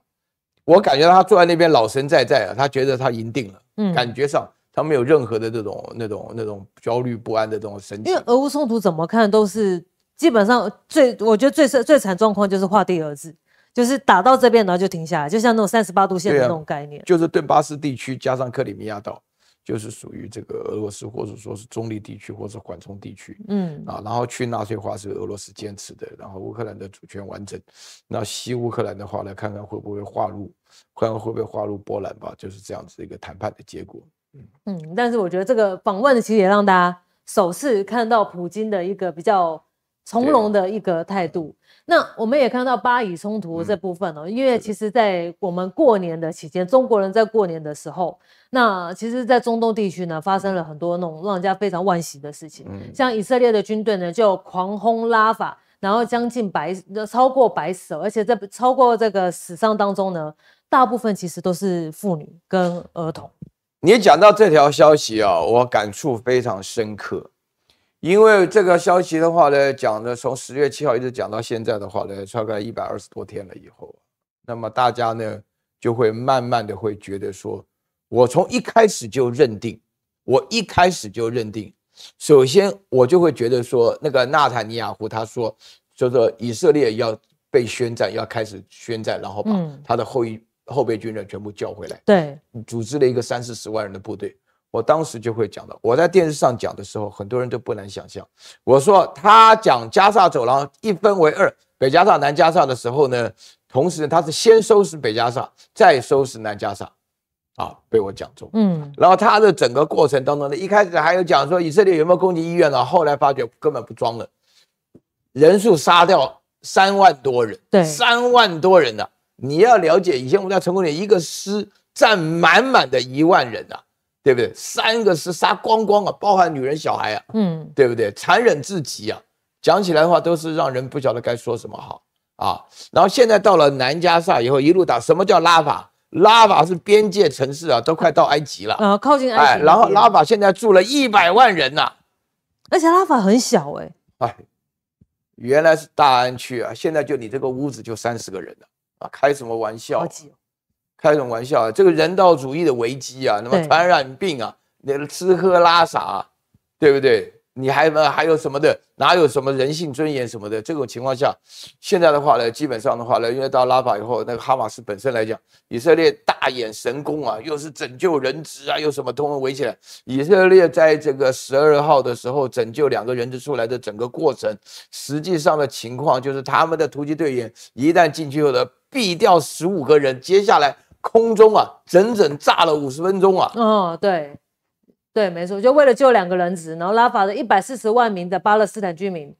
我感觉他坐在那边老神在在啊，他觉得他赢定了，嗯，感觉上他没有任何的这种那种那种焦虑不安的这种神情。因为俄乌冲突怎么看都是基本上最，我觉得最最惨状况就是画地而治。就是打到这边，然后就停下来，就像那种三十八度线的那种概念。就是顿巴斯地区加上克里米亚岛，就是属于这个俄罗斯，或者说是中立地区，或是缓冲地区。嗯啊，然后去纳粹化是俄罗斯坚持的，然后乌克兰的主权完整。那西乌克兰的话，来看看会不会划入，看看会不会划入波兰吧，就是这样子一个谈判的结果。嗯嗯，但是我觉得这个访问其实也让大家首次看到普京的一个比较。从容的一个态度。那我们也看到巴以冲突这部分哦，因为其实，在我们过年的期间，中国人在过年的时候，那其实，在中东地区呢，发生了很多那种让人家非常惋惜的事情。嗯，像以色列的军队呢，就狂轰拉法，然后将近百，超过百死，而且在超过这个史上当中呢，大部分其实都是妇女跟儿童。你讲到这条消息啊，我感触非常深刻。因为这个消息的话呢，讲的从十月七号一直讲到现在的话呢，大概一百二十多天了。以后，那么大家呢就会慢慢的会觉得说，我从一开始就认定，我一开始就认定，首先我就会觉得说，那个纳坦尼亚胡他说，就是以色列要被宣战，要开始宣战，然后把他的后一后备军人全部叫回来，对，组织了一个三四十万人的部队。我当时就会讲到，我在电视上讲的时候，很多人都不难想象。我说他讲加沙走廊一分为二，北加沙、南加沙的时候呢，同时他是先收拾北加沙，再收拾南加沙，啊，被我讲中。嗯，然后他的整个过程当中呢，一开始还有讲说以色列有没有攻击医院呢，后来发觉根本不装了，人数杀掉三万多人，对，三万多人啊。你要了解以前我们在成功林一个师占满满的一万人啊。对不对？三个是杀光光啊，包含女人、小孩啊，嗯，对不对？残忍至极啊！讲起来的话，都是让人不晓得该说什么好啊。然后现在到了南加萨以后，一路打，什么叫拉法？拉法是边界城市啊，都快到埃及了啊，靠近埃及。哎，然后拉法现在住了一百万人呐，而且拉法很小哎。哎，原来是大安区啊，现在就你这个屋子就三十个人了啊，开什么玩笑？开什么玩笑啊！这个人道主义的危机啊，那么传染病啊，那吃喝拉撒，对不对？你还有还有什么的？哪有什么人性尊严什么的？这种情况下，现在的话呢，基本上的话呢，因为到拉法以后，那个哈马斯本身来讲，以色列大眼神功啊，又是拯救人质啊，又什么通通围起来。以色列在这个十二号的时候拯救两个人质出来的整个过程，实际上的情况就是他们的突击队员一旦进去后的毙掉十五个人，接下来。空中啊，整整炸了五十分钟啊！哦，对，对，没错，就为了救两个人质，然后拉法的一百四十万名的巴勒斯坦居民，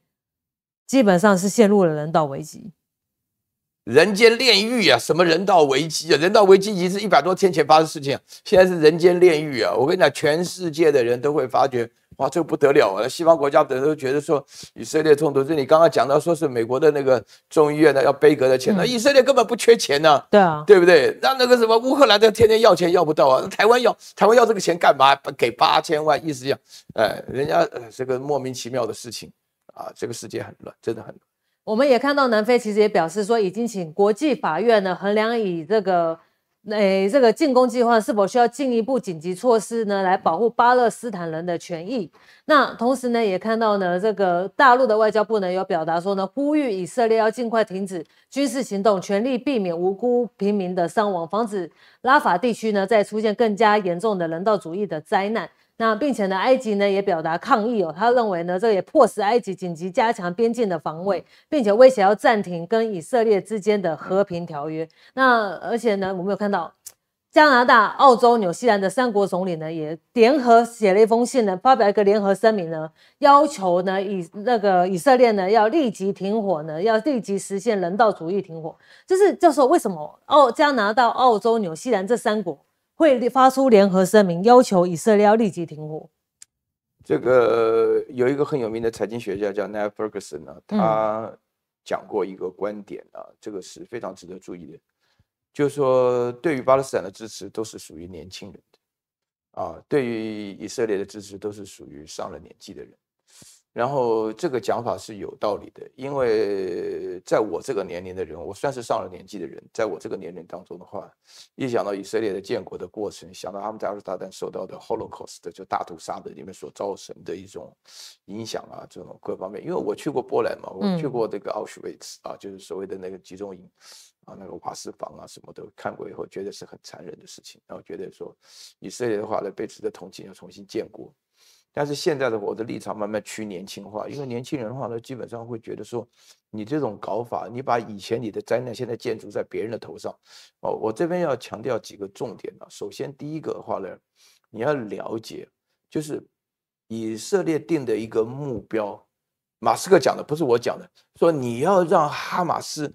基本上是陷入了人道危机，人间炼狱啊！什么人道危机啊？人道危机已经是一百多天前发生事情，现在是人间炼狱啊！我跟你讲，全世界的人都会发觉。哇，这个不得了啊！西方国家的人都觉得说，以色列冲突，就你刚刚讲到，说是美国的那个众议院呢要贝格的钱呢，以色列根本不缺钱呢，对啊，对不对？让那个什么乌克兰的天天要钱要不到啊，那台湾要台湾要这个钱干嘛？给八千万，意思讲，哎，人家这个莫名其妙的事情啊，这个世界很乱，真的很乱。我们也看到南非其实也表示说，已经请国际法院呢衡量以这个。诶，这个进攻计划是否需要进一步紧急措施呢？来保护巴勒斯坦人的权益。那同时呢，也看到呢，这个大陆的外交部呢有表达说呢，呼吁以色列要尽快停止军事行动，全力避免无辜平民的伤亡，防止拉法地区呢再出现更加严重的人道主义的灾难。那并且呢，埃及呢也表达抗议哦，他认为呢，这也迫使埃及紧急加强边境的防卫，并且威胁要暂停跟以色列之间的和平条约。那而且呢，我们有看到加拿大、澳洲、纽西兰的三国总理呢也联合写了一封信呢，发表一个联合声明呢，要求呢以那个以色列呢要立即停火呢，要立即实现人道主义停火。就是教授，为什么澳加拿大、澳洲、纽西兰这三国？会发出联合声明，要求以色列要立即停火。这个有一个很有名的财经学家叫奈弗格森啊，他讲过一个观点啊，这个是非常值得注意的，就是说，对于巴勒斯坦的支持都是属于年轻人的啊，对于以色列的支持都是属于上了年纪的人。然后这个讲法是有道理的，因为在我这个年龄的人，我算是上了年纪的人，在我这个年龄当中的话，一想到以色列的建国的过程，想到他们在奥斯达丹受到的 Holocaust 的就大屠杀的里面所造成的一种影响啊，这种各方面，因为我去过波兰嘛，我去过这个奥斯维茨啊，就是所谓的那个集中营啊，那个瓦斯房啊什么的，看过以后觉得是很残忍的事情，然后觉得说以色列的话呢，被值得同情，要重新建国。但是现在的我的立场慢慢趋年轻化，因为年轻人的话呢，基本上会觉得说，你这种搞法，你把以前你的灾难现在建筑在别人的头上，哦，我这边要强调几个重点啊。首先，第一个的话呢，你要了解，就是以色列定的一个目标，马斯克讲的不是我讲的，说你要让哈马斯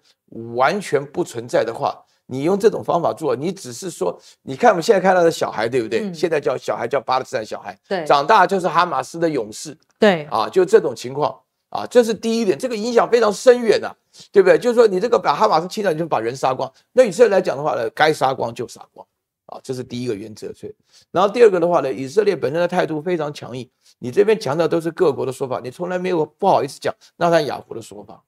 完全不存在的话。你用这种方法做，你只是说，你看我们现在看到的小孩，对不对？现在叫小孩叫巴勒斯坦小孩，对，长大就是哈马斯的勇士，对，啊，就这种情况，啊，这是第一点，这个影响非常深远的，对不对？就是说你这个把哈马斯清掉，你就把人杀光，那以色列来讲的话呢，该杀光就杀光，啊，这是第一个原则。所以，然后第二个的话呢，以色列本身的态度非常强硬，你这边强调都是各国的说法，你从来没有不好意思讲纳坦雅胡的说法。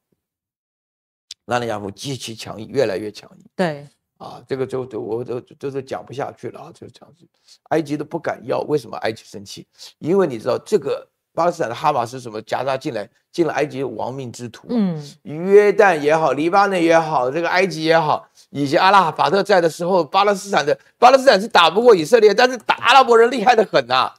尼亚夫极其强硬，越来越强硬。对，啊，这个就就我都都是讲不下去了啊，就这样子。埃及都不敢要，为什么埃及生气？因为你知道这个巴勒斯坦的哈马斯什么夹杂进来，进了埃及亡命之徒。嗯，约旦也好，黎巴嫩也好，这个埃及也好，以及阿拉法特在的时候，巴勒斯坦的巴勒斯坦是打不过以色列，但是打阿拉伯人厉害的很呐。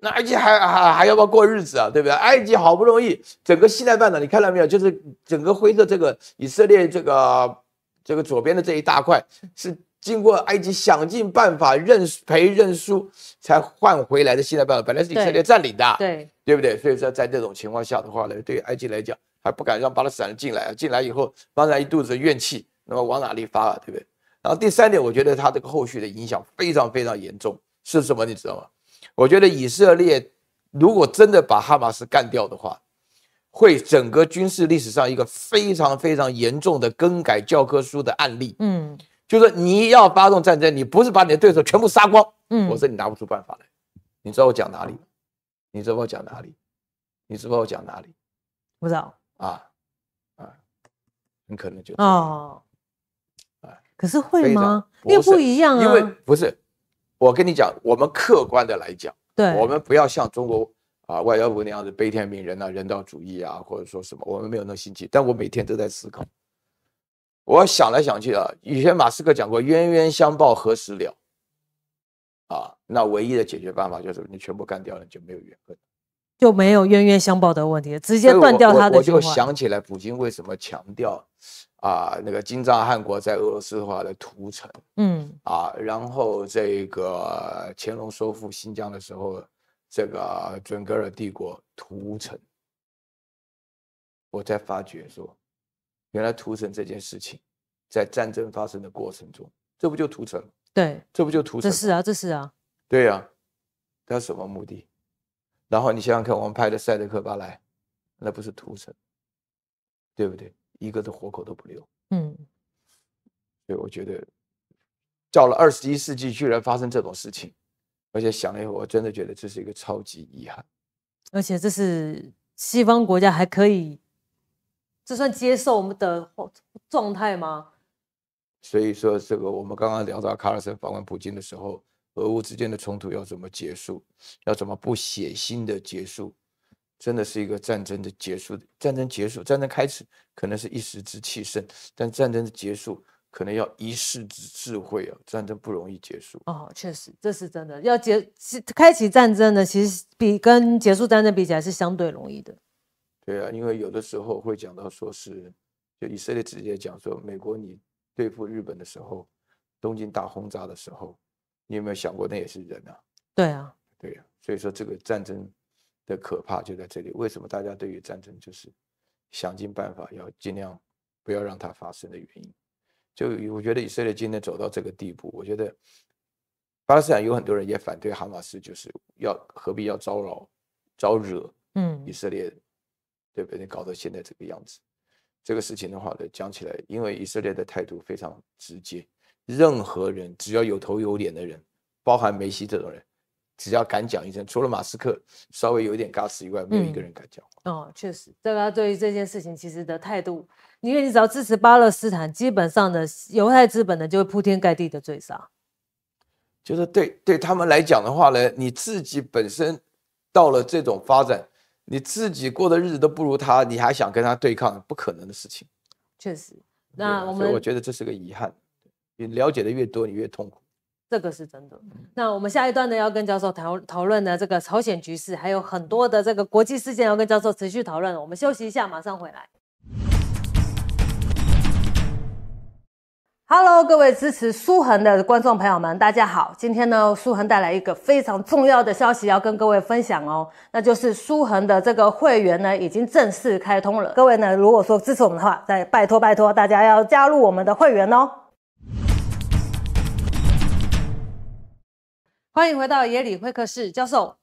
那埃及还还还要不要过日子啊？对不对？埃及好不容易整个西奈半岛，你看到没有？就是整个灰色这个以色列这个这个左边的这一大块，是经过埃及想尽办法认赔认输才换回来的西奈半岛，本来是以色列占领的，对对不对？所以说在这种情况下的话呢，对于埃及来讲，还不敢让巴勒斯坦人进来啊！进来以后，斯坦一肚子怨气，那么往哪里发啊？对不对？然后第三点，我觉得它这个后续的影响非常非常严重，是什么？你知道吗？我觉得以色列如果真的把哈马斯干掉的话，会整个军事历史上一个非常非常严重的更改教科书的案例。嗯，就是你要发动战争，你不是把你的对手全部杀光。嗯，我说你拿不出办法来。你知道我讲哪里？你知道我讲哪里？你知道我讲哪里？不知道。啊啊，很可能就哦，哎，可是会吗？又不一样啊，因为不是。我跟你讲，我们客观的来讲，对我们不要像中国啊外交部那样子悲天悯人呐、人道主义啊，或者说什么，我们没有那心气。但我每天都在思考，我想来想去啊，以前马斯克讲过“冤冤相报何时了”，啊，那唯一的解决办法就是你全部干掉了，就没有缘分，就没有冤冤相报的问题，直接断掉他的。我就想起来普京为什么强调。啊，那个金帐汗国在俄罗斯的话的屠城，嗯，啊，然后这个乾隆收复新疆的时候，这个准噶尔帝国屠城。我才发觉说，原来屠城这件事情，在战争发生的过程中，这不就屠城？对，这不就屠城？这是啊，这是啊。对呀，他什么目的？然后你想想看，我们拍的塞德克巴莱，那不是屠城，对不对？一个的活口都不留，嗯，所以我觉得到了二十一世纪，居然发生这种事情，而且想了以后，我真的觉得这是一个超级遗憾。而且这是西方国家还可以，这算接受我们的状态吗？所以说，这个我们刚刚聊到卡尔森访问普京的时候，俄乌之间的冲突要怎么结束，要怎么不血腥的结束？真的是一个战争的结束的战争结束，战争开始可能是一时之气盛，但战争的结束可能要一世之智慧啊！战争不容易结束哦，确实这是真的。要结开启战争呢，其实比跟结束战争比起来是相对容易的。对啊，因为有的时候会讲到说是，就以色列直接讲说，美国你对付日本的时候，东京大轰炸的时候，你有没有想过那也是人啊？对啊，对啊，所以说这个战争。的可怕就在这里。为什么大家对于战争就是想尽办法要尽量不要让它发生的原因？就我觉得以色列今天走到这个地步，我觉得巴勒斯坦有很多人也反对哈马斯，就是要何必要招扰、招惹？嗯，以色列对不对？你搞到现在这个样子，这个事情的话呢，讲起来，因为以色列的态度非常直接，任何人只要有头有脸的人，包含梅西这种人。只要敢讲一声，除了马斯克稍微有点尬死以外，没有一个人敢讲话。哦，确实，大家对于这件事情其实的态度，因为你只要支持巴勒斯坦，基本上的犹太资本呢就会铺天盖地的追杀。就是对对他们来讲的话呢，你自己本身到了这种发展，你自己过的日子都不如他，你还想跟他对抗，不可能的事情。确实，那我们我觉得这是个遗憾。你了解的越多，你越痛苦。这个是真的。那我们下一段呢，要跟教授讨讨论呢这个朝鲜局势，还有很多的这个国际事件要跟教授持续讨论。我们休息一下，马上回来。Hello，各位支持苏恒的观众朋友们，大家好。今天呢，苏恒带来一个非常重要的消息要跟各位分享哦，那就是苏恒的这个会员呢已经正式开通了。各位呢，如果说支持我们的话，再拜托拜托大家要加入我们的会员哦。欢迎回到野里会客室，教授。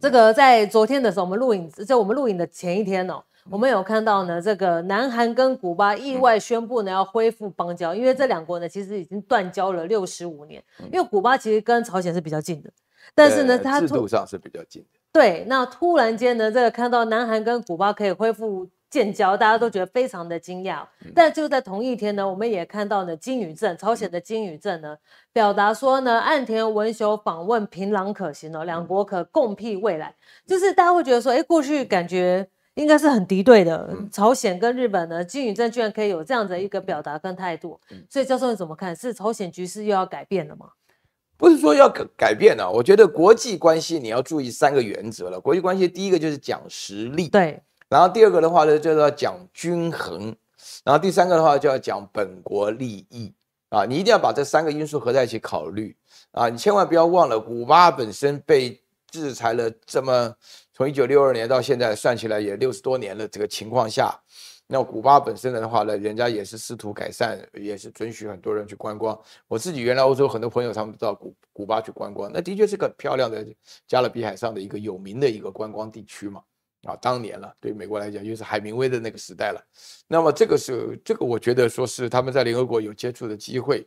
这个在昨天的时候，我们录影，在我们录影的前一天哦，我们有看到呢，这个南韩跟古巴意外宣布呢要恢复邦交，因为这两国呢其实已经断交了六十五年，因为古巴其实跟朝鲜是比较近的，但是呢，它制度上是比较近的。对，那突然间呢，这个看到南韩跟古巴可以恢复。建交，大家都觉得非常的惊讶。但就在同一天呢，我们也看到呢，金宇镇，朝鲜的金宇镇呢，表达说呢，岸田文雄访问平壤可行哦，两国可共辟未来。就是大家会觉得说，哎，过去感觉应该是很敌对的，朝鲜跟日本呢，金宇镇居然可以有这样的一个表达跟态度。所以，教授你怎么看？是朝鲜局势又要改变了吗？不是说要改改变啊，我觉得国际关系你要注意三个原则了。国际关系第一个就是讲实力，对。然后第二个的话呢，就是要讲均衡，然后第三个的话就要讲本国利益啊，你一定要把这三个因素合在一起考虑啊，你千万不要忘了，古巴本身被制裁了这么从一九六二年到现在算起来也六十多年了，这个情况下，那古巴本身的话呢，人家也是试图改善，也是准许很多人去观光。我自己原来欧洲很多朋友他们到古古巴去观光，那的确是个漂亮的加勒比海上的一个有名的一个观光地区嘛。啊，当年了，对美国来讲，就是海明威的那个时代了。那么这个是，这个我觉得说是他们在联合国有接触的机会。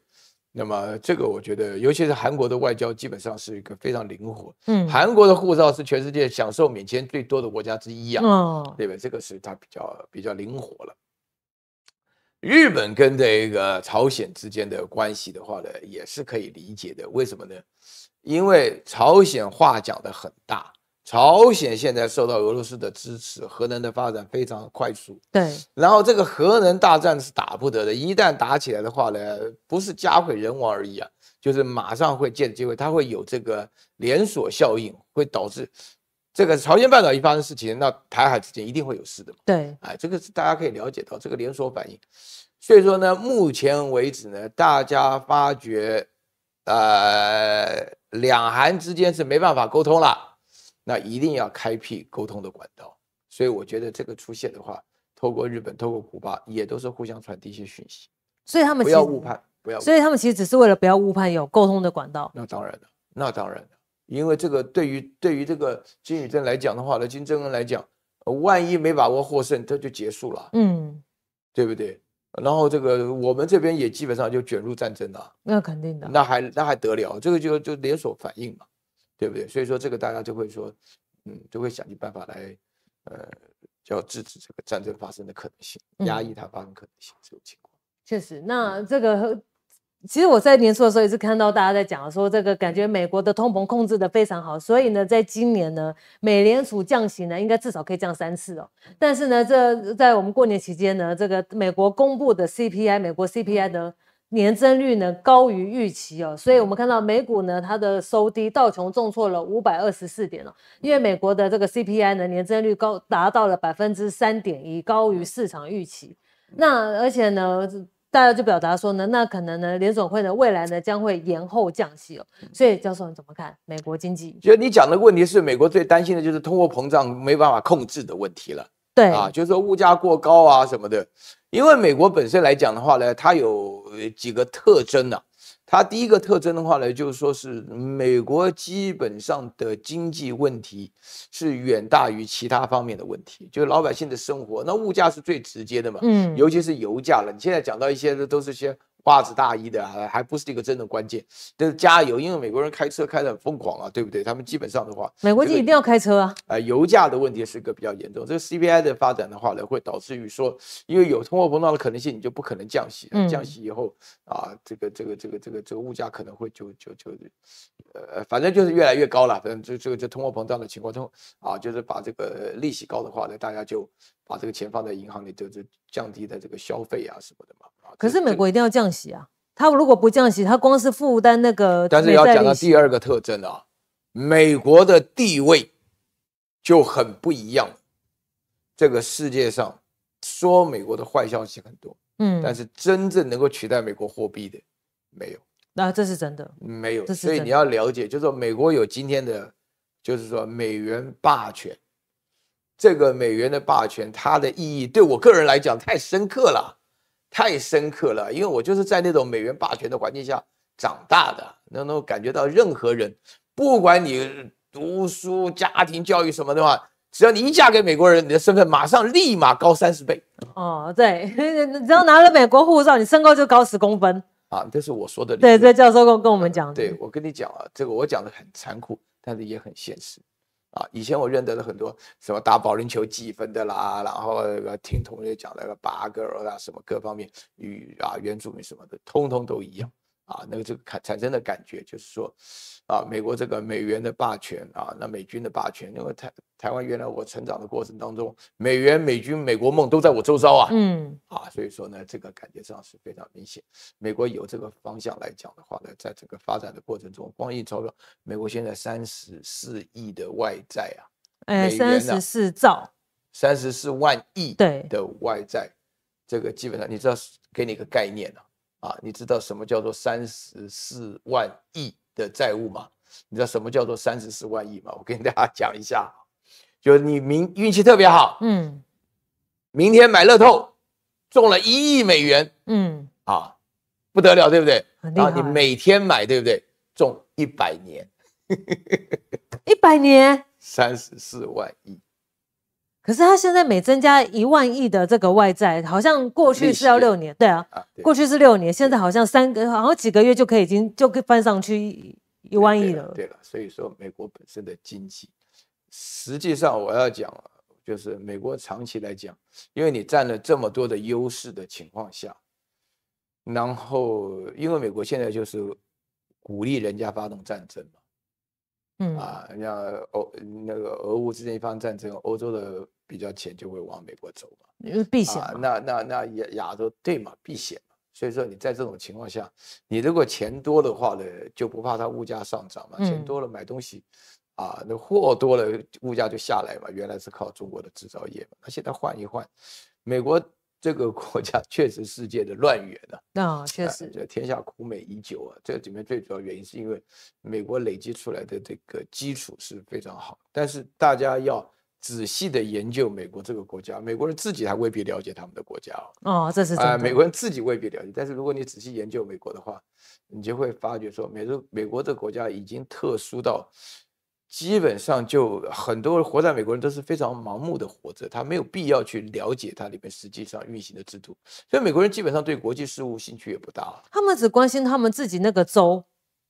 那么这个我觉得，尤其是韩国的外交，基本上是一个非常灵活。嗯，韩国的护照是全世界享受免签最多的国家之一啊。哦，对吧？这个是它比较比较灵活了。日本跟这个朝鲜之间的关系的话呢，也是可以理解的。为什么呢？因为朝鲜话讲的很大。朝鲜现在受到俄罗斯的支持，核能的发展非常快速。对，然后这个核能大战是打不得的，一旦打起来的话呢，不是家毁人亡而已啊，就是马上会借机会，它会有这个连锁效应，会导致这个朝鲜半岛一发生事情，那台海之间一定会有事的。对，哎，这个是大家可以了解到这个连锁反应。所以说呢，目前为止呢，大家发觉，呃，两韩之间是没办法沟通了。那一定要开辟沟通的管道，所以我觉得这个出现的话，透过日本、透过古巴，也都是互相传递一些讯息。所以他们不要误判，不要。所以他们其实只是为了不要误判，有沟通的管道。那当然那当然因为这个对于对于这个金宇镇来讲的话，那金正恩来讲，万一没把握获胜，他就结束了，嗯，对不对？然后这个我们这边也基本上就卷入战争了。那肯定的。那还那还得了？这个就就连锁反应嘛。对不对？所以说这个大家就会说，嗯，就会想尽办法来，呃，要制止这个战争发生的可能性，压抑它发生可能性这种情况。确实，那这个其实我在年初的时候也是看到大家在讲说，这个感觉美国的通膨控制的非常好，所以呢，在今年呢，美联储降息呢，应该至少可以降三次哦。但是呢，这在我们过年期间呢，这个美国公布的 CPI，美国 CPI 的。年增率呢高于预期哦，所以我们看到美股呢它的收低，道琼重挫了五百二十四点哦，因为美国的这个 C P I 呢年增率高达到了百分之三点一，高于市场预期。那而且呢，大家就表达说呢，那可能呢，联总会呢未来呢将会延后降息哦。所以教授你怎么看美国经济？觉得你讲的问题是美国最担心的就是通货膨胀没办法控制的问题了，对啊，就是说物价过高啊什么的，因为美国本身来讲的话呢，它有。几个特征呢？它第一个特征的话呢，就是说是美国基本上的经济问题是远大于其他方面的问题，就是老百姓的生活，那物价是最直接的嘛，嗯，尤其是油价了。你现在讲到一些，都是些。褂子大衣的还还不是一个真的关键，就是加油，因为美国人开车开的很疯狂啊，对不对？他们基本上的话，美国就一定要开车啊。呃，油价的问题是个比较严重，这个 CPI 的发展的话呢，会导致于说，因为有通货膨胀的可能性，你就不可能降息。降息以后啊，这个这个这个这个这个物价可能会就就就，呃，反正就是越来越高了。反正这这个这通货膨胀的情况，通，啊就是把这个利息高的话呢，大家就把这个钱放在银行里，就就降低的这个消费啊什么的嘛。可是美国一定要降息啊！他如果不降息，他光是负担那个。但是要讲到第二个特征啊，美国的地位就很不一样。这个世界上说美国的坏消息很多，嗯，但是真正能够取代美国货币的没有。那这是真的没有，所以你要了解，就是说美国有今天的，就是说美元霸权。这个美元的霸权，它的意义对我个人来讲太深刻了。太深刻了，因为我就是在那种美元霸权的环境下长大的，能能感觉到任何人，不管你读书、家庭教育什么的话，只要你一嫁给美国人，你的身份马上立马高三十倍。哦，对，只要拿了美国护照，你身高就高十公分。啊，这是我说的。对，这教授跟跟我们讲。对，我跟你讲啊，这个我讲的很残酷，但是也很现实。啊，以前我认得了很多什么打保龄球记分的啦，然后那个听同学讲那个八卦啊什么各方面语啊，原住民什么的，通通都一样。啊，那个这个产产生的感觉就是说，啊，美国这个美元的霸权啊，那美军的霸权，因为台台湾原来我成长的过程当中，美元、美军、美国梦都在我周遭啊，嗯，啊，所以说呢，这个感觉上是非常明显。美国有这个方向来讲的话呢，在整个发展的过程中，光印钞票，美国现在三十四亿的外债啊，哎，三十四兆，三十四万亿对的外债，这个基本上你知道，给你一个概念啊，啊，你知道什么叫做三十四万亿的债务吗？你知道什么叫做三十四万亿吗？我跟大家讲一下，就是你明运气特别好，嗯，明天买乐透中了一亿美元，嗯，啊，不得了，对不对？啊，你每天买，对不对？中一百年，一百年，三十四万亿。可是他现在每增加一万亿的这个外债，好像过去是要六年，对啊，过去是六年，现在好像三个，好像几个月就可以已经就可以翻上去一万亿了。对了，所以说美国本身的经济，实际上我要讲，就是美国长期来讲，因为你占了这么多的优势的情况下，然后因为美国现在就是鼓励人家发动战争嘛，嗯啊，像欧那个俄乌之间一方战争，欧洲的。比较钱就会往美国走嘛，因为避险嘛。那那那亚亚洲对嘛，避险嘛。所以说你在这种情况下，你如果钱多的话呢，就不怕它物价上涨嘛。钱多了买东西，啊，那货多了，物价就下来嘛。原来是靠中国的制造业嘛，那现在换一换，美国这个国家 确实世界的乱源啊。那确实，这天下苦美已久啊。这里面最主要原因是因为美国累积出来的这个基础是非常好，但是大家要。仔细的研究美国这个国家，美国人自己还未必了解他们的国家哦。哦，这是啊，美国人自己未必了解，但是如果你仔细研究美国的话，你就会发觉说，美中美国这个国家已经特殊到，基本上就很多活在美国人都是非常盲目的活着，他没有必要去了解它里面实际上运行的制度，所以美国人基本上对国际事务兴趣也不大。他们只关心他们自己那个州。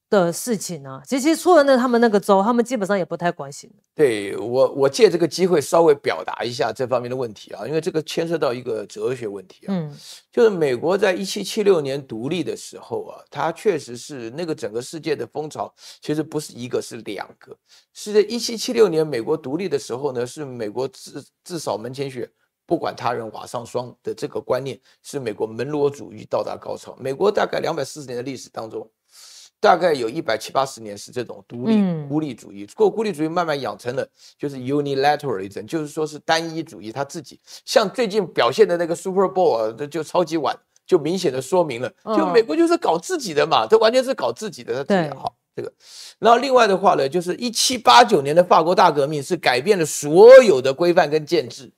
的事情啊，其实除了那他们那个州，他们基本上也不太关心。对我，我借这个机会稍微表达一下这方面的问题啊，因为这个牵涉到一个哲学问题啊。嗯，就是美国在一七七六年独立的时候啊，它确实是那个整个世界的风潮，其实不是一个是两个。是在一七七六年美国独立的时候呢，是美国至至少门前雪，不管他人瓦上霜的这个观念，是美国门罗主义到达高潮。美国大概两百四十年的历史当中。大概有一百七八十年是这种独立孤立主义，过孤立主义慢慢养成了就是 unilateralism，就是说是单一主义。他自己像最近表现的那个 Super Bowl 就超级晚，就明显的说明了，就美国就是搞自己的嘛，这完全是搞自己的，他自己好这个。然后另外的话呢，就是一七八九年的法国大革命是改变了所有的规范跟建制，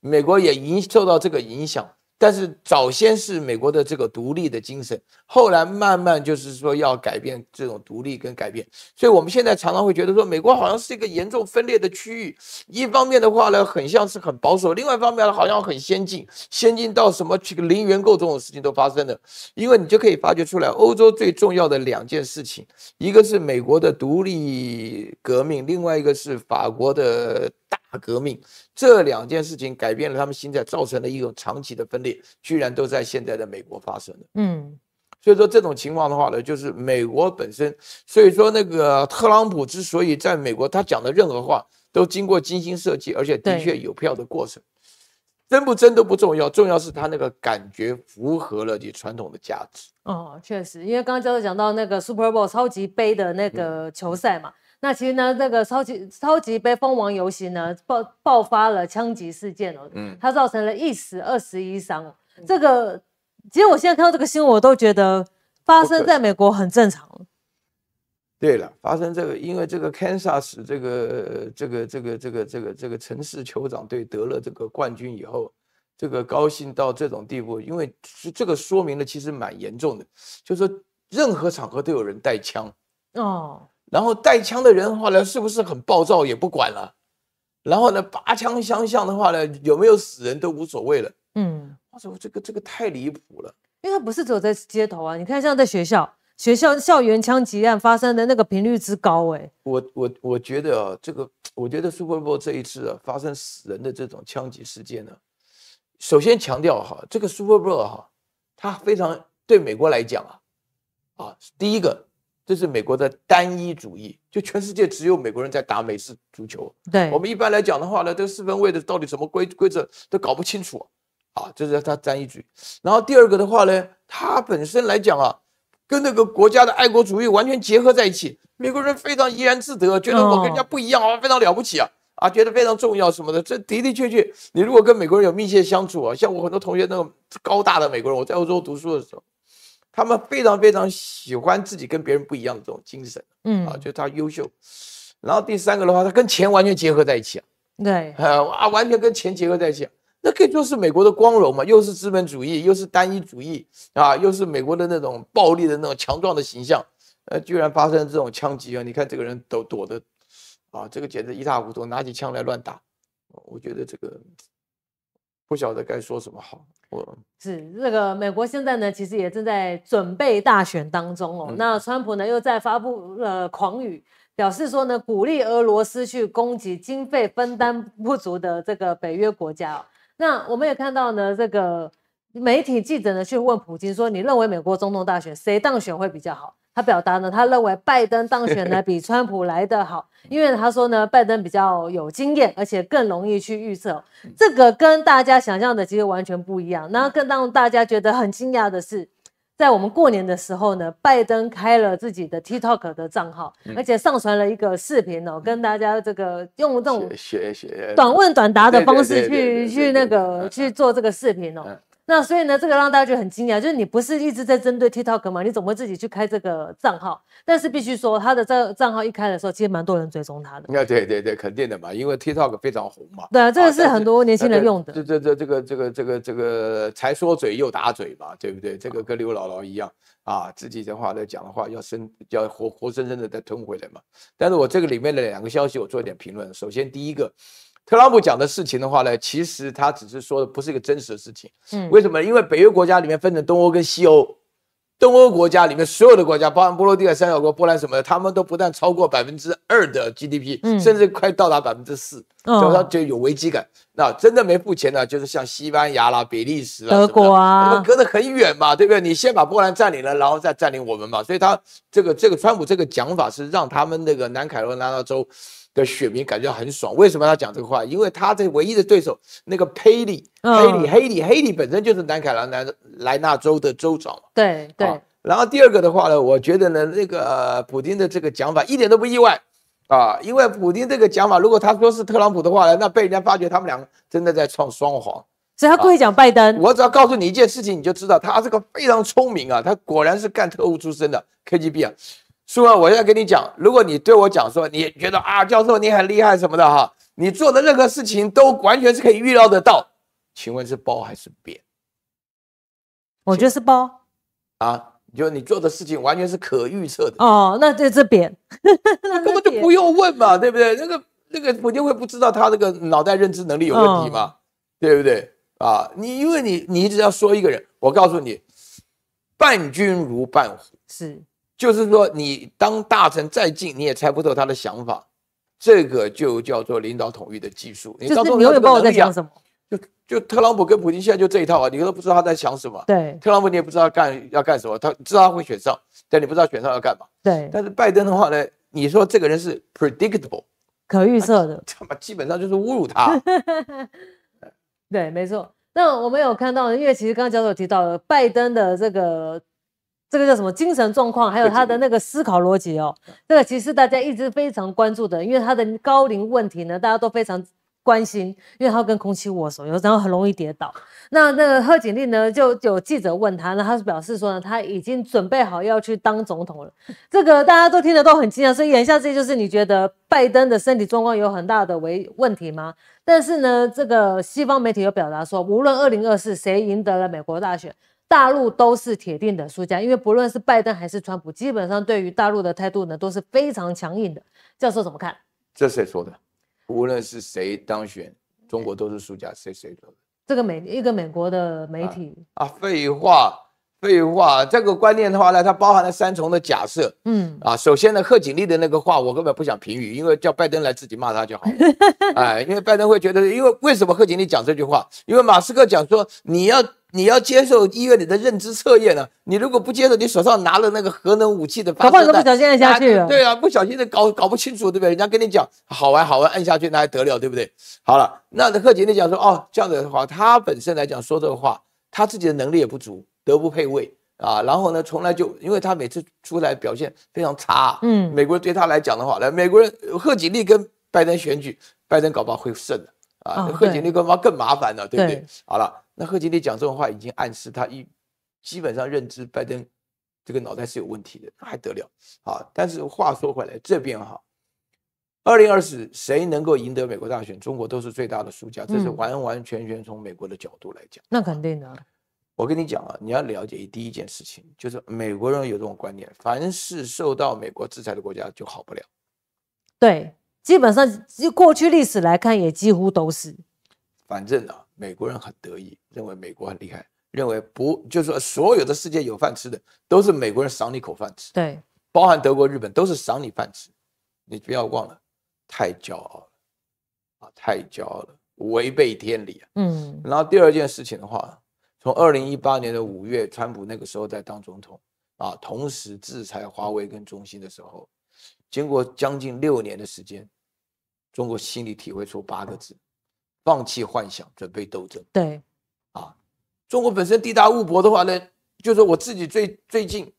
美国也影受到这个影响。但是早先是美国的这个独立的精神，后来慢慢就是说要改变这种独立跟改变，所以我们现在常常会觉得说美国好像是一个严重分裂的区域，一方面的话呢很像是很保守，另外一方面呢，好像很先进，先进到什么这个零元购这种事情都发生的，因为你就可以发掘出来，欧洲最重要的两件事情，一个是美国的独立革命，另外一个是法国的大。革命这两件事情改变了他们心态，造成了一种长期的分裂，居然都在现在的美国发生了。嗯，所以说这种情况的话呢，就是美国本身。所以说那个特朗普之所以在美国，他讲的任何话都经过精心设计，而且的确有票的过程，真不真都不重要，重要是他那个感觉符合了你传统的价值。哦，确实，因为刚刚教授讲到那个 Super Bowl 超级杯的那个球赛嘛。那其实呢，那个超级超级杯蜂王游行呢爆爆发了枪击事件哦，嗯，它造成了一死二十一伤。这个其实我现在看到这个新闻，我都觉得发生在美国很正常。对了，发生这个，因为这个 Kansas 这个这个这个这个这个这个城市酋长队得了这个冠军以后，这个高兴到这种地步，因为这个说明了其实蛮严重的，就是说任何场合都有人带枪哦。然后带枪的人话呢，是不是很暴躁也不管了？然后呢，拔枪相向的话呢，有没有死人都无所谓了。嗯，我说这个这个太离谱了，因为他不是走在街头啊，你看像在学校、学校校园枪击案发生的那个频率之高，哎，我我我觉得啊，这个我觉得 Super Bowl 这一次啊发生死人的这种枪击事件呢，首先强调哈，这个 Super Bowl 哈，它非常对美国来讲啊，啊，第一个。这是美国的单一主义，就全世界只有美国人在打美式足球。对，我们一般来讲的话呢，这四分位的到底什么规规则都搞不清楚，啊，这是他单一主义。然后第二个的话呢，他本身来讲啊，跟那个国家的爱国主义完全结合在一起，美国人非常怡然自得，觉得我跟人家不一样啊，非常了不起啊，啊，觉得非常重要什么的。这的的确确，你如果跟美国人有密切相处啊，像我很多同学那种高大的美国人，我在欧洲读书的时候。他们非常非常喜欢自己跟别人不一样的这种精神，嗯啊，就他优秀。然后第三个的话，他跟钱完全结合在一起啊，对，啊啊，完全跟钱结合在一起，那可以说是美国的光荣嘛，又是资本主义，又是单一主义啊，又是美国的那种暴力的那种强壮的形象。呃，居然发生这种枪击啊，你看这个人都躲得，啊，这个简直一塌糊涂，拿起枪来乱打，我觉得这个不晓得该说什么好。是，这个美国现在呢，其实也正在准备大选当中哦。那川普呢又在发布了狂语，表示说呢，鼓励俄罗斯去攻击经费分担不足的这个北约国家。哦。那我们也看到呢，这个媒体记者呢去问普京说：“你认为美国总统大选谁当选会比较好？”他表达呢，他认为拜登当选呢 比川普来得好，因为他说呢，拜登比较有经验，而且更容易去预测。这个跟大家想象的其实完全不一样。然更让大家觉得很惊讶的是，在我们过年的时候呢，拜登开了自己的 TikTok 的账号，而且上传了一个视频哦，跟大家这个用这种短问短答的方式去去那个去做这个视频哦。那所以呢，这个让大家就很惊讶，就是你不是一直在针对 TikTok 吗？你怎么会自己去开这个账号？但是必须说，他的账账号一开的时候，其实蛮多人追踪他的。那对对对，肯定的嘛，因为 TikTok 非常红嘛。对啊，这个是很多年轻人用的。这这这这个这个这个这个才说嘴又打嘴嘛，对不对？这个跟刘姥姥一样啊，自己的话在讲的话，要生要活活生生的再吞回来嘛。但是我这个里面的两个消息，我做一点评论。首先第一个。特朗普讲的事情的话呢，其实他只是说的不是一个真实的事情。嗯，为什么？因为北约国家里面分成东欧跟西欧，东欧国家里面所有的国家，包含波罗的海三角国、波兰什么的，他们都不但超过百分之二的 GDP，甚至快到达百分之四，所以他就有危机感。那真的没付钱呢，就是像西班牙啦、比利时、德国，他们隔得很远嘛，对不对？你先把波兰占领了，然后再占领我们嘛。所以他这个这个川普这个讲法是让他们那个南卡罗来纳州。的选民感觉很爽，为什么他讲这个话？因为他这唯一的对手那个佩里，佩里，黑里，黑里本身就是南卡罗南莱纳州的州长对对。然后第二个的话呢，我觉得呢，那个普京的这个讲法一点都不意外啊，因为普京这个讲法，如果他说是特朗普的话呢，那被人家发觉他们两个真的在唱双簧，所以他故意讲拜登。我只要告诉你一件事情，你就知道他这个非常聪明啊，他果然是干特务出身的 KGB 啊。叔文，我现在跟你讲，如果你对我讲说你觉得啊，教授你很厉害什么的哈，你做的任何事情都完全是可以预料得到。请问是包还是扁？我觉得是包啊，就你做的事情完全是可预测的。哦，那在这扁，根本就不用问嘛，对不对？那个那个我就会不知道他这个脑袋认知能力有问题吗？对不对？啊，你因为你你只要说一个人，我告诉你，伴君如伴虎是。就是说，你当大臣再近，你也猜不透他的想法。这个就叫做领导统一的技术。你当中有一讲什么？就就特朗普跟普京现在就这一套啊，你都不知道他在想什么。对，特朗普你也不知道干要干什么，他知道他会选上，但你不知道选上要干嘛。对，但是拜登的话呢，你说这个人是 predictable，可预测的，他妈基本上就是侮辱他。对，没错。那我们有看到，因为其实刚刚教授提到拜登的这个。这个叫什么精神状况，还有他的那个思考逻辑哦，这个其实大家一直非常关注的，因为他的高龄问题呢，大家都非常关心，因为他跟空气握手，有时候很容易跌倒。那那个贺锦丽呢，就有记者问他，那他是表示说呢，他已经准备好要去当总统了。这个大家都听得都很惊讶，所以眼下这就是你觉得拜登的身体状况有很大的为问题吗？但是呢，这个西方媒体有表达说，无论二零二四谁赢得了美国大选。大陆都是铁定的输家，因为不论是拜登还是川普，基本上对于大陆的态度呢都是非常强硬的。教授怎么看？这谁说的？无论是谁当选，中国都是输家。谁谁说的？这个美一个美国的媒体啊，废话。所以话，这个观念的话呢，它包含了三重的假设。嗯啊，首先呢，贺锦丽的那个话，我根本不想评语，因为叫拜登来自己骂他就好。哎，因为拜登会觉得，因为为什么贺锦丽讲这句话？因为马斯克讲说，你要你要接受医院里的认知测验呢，你如果不接受，你手上拿了那个核能武器的，搞不不小心按下去了。对啊，不小心的搞搞不清楚，对不对？人家跟你讲好玩好玩，按下去那还得了，对不对？好了，那贺锦丽讲说哦，这样子的话，他本身来讲说这个话，他自己的能力也不足。德不配位啊，然后呢，从来就因为他每次出来表现非常差，嗯，美国人对他来讲的话，来，美国人贺锦丽跟拜登选举，拜登搞不好会胜的啊，贺锦丽官方更麻烦了，对不对？好了，那贺锦丽讲这种话，已经暗示他一基本上认知拜登这个脑袋是有问题的，还得了啊？但是话说回来，这边哈，二零二四谁能够赢得美国大选，中国都是最大的输家，这是完完全全从美国的角度来讲，那肯定的。我跟你讲啊，你要了解第一件事情，就是美国人有这种观念：，凡是受到美国制裁的国家就好不了。对，基本上就过去历史来看，也几乎都是。反正啊，美国人很得意，认为美国很厉害，认为不就是说所有的世界有饭吃的都是美国人赏你口饭吃。对，包含德国、日本都是赏你饭吃。你不要忘了，太骄傲了啊！太骄傲了，违背天理啊。嗯。然后第二件事情的话。从二零一八年的五月，川普那个时候在当总统啊，同时制裁华为跟中兴的时候，经过将近六年的时间，中国心里体会出八个字：放弃幻想，准备斗争。对，啊，中国本身地大物博的话呢，就是我自己最最近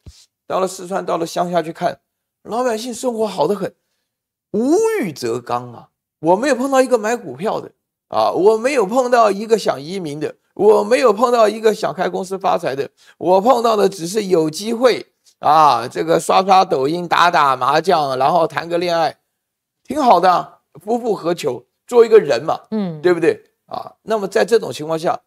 到了四川，到了乡下去看，老百姓生活好得很，无欲则刚啊。我没有碰到一个买股票的啊，我没有碰到一个想移民的。我没有碰到一个想开公司发财的，我碰到的只是有机会啊，这个刷刷抖音、打打麻将，然后谈个恋爱，挺好的，夫复何求，做一个人嘛，嗯，对不对啊？那么在这种情况下。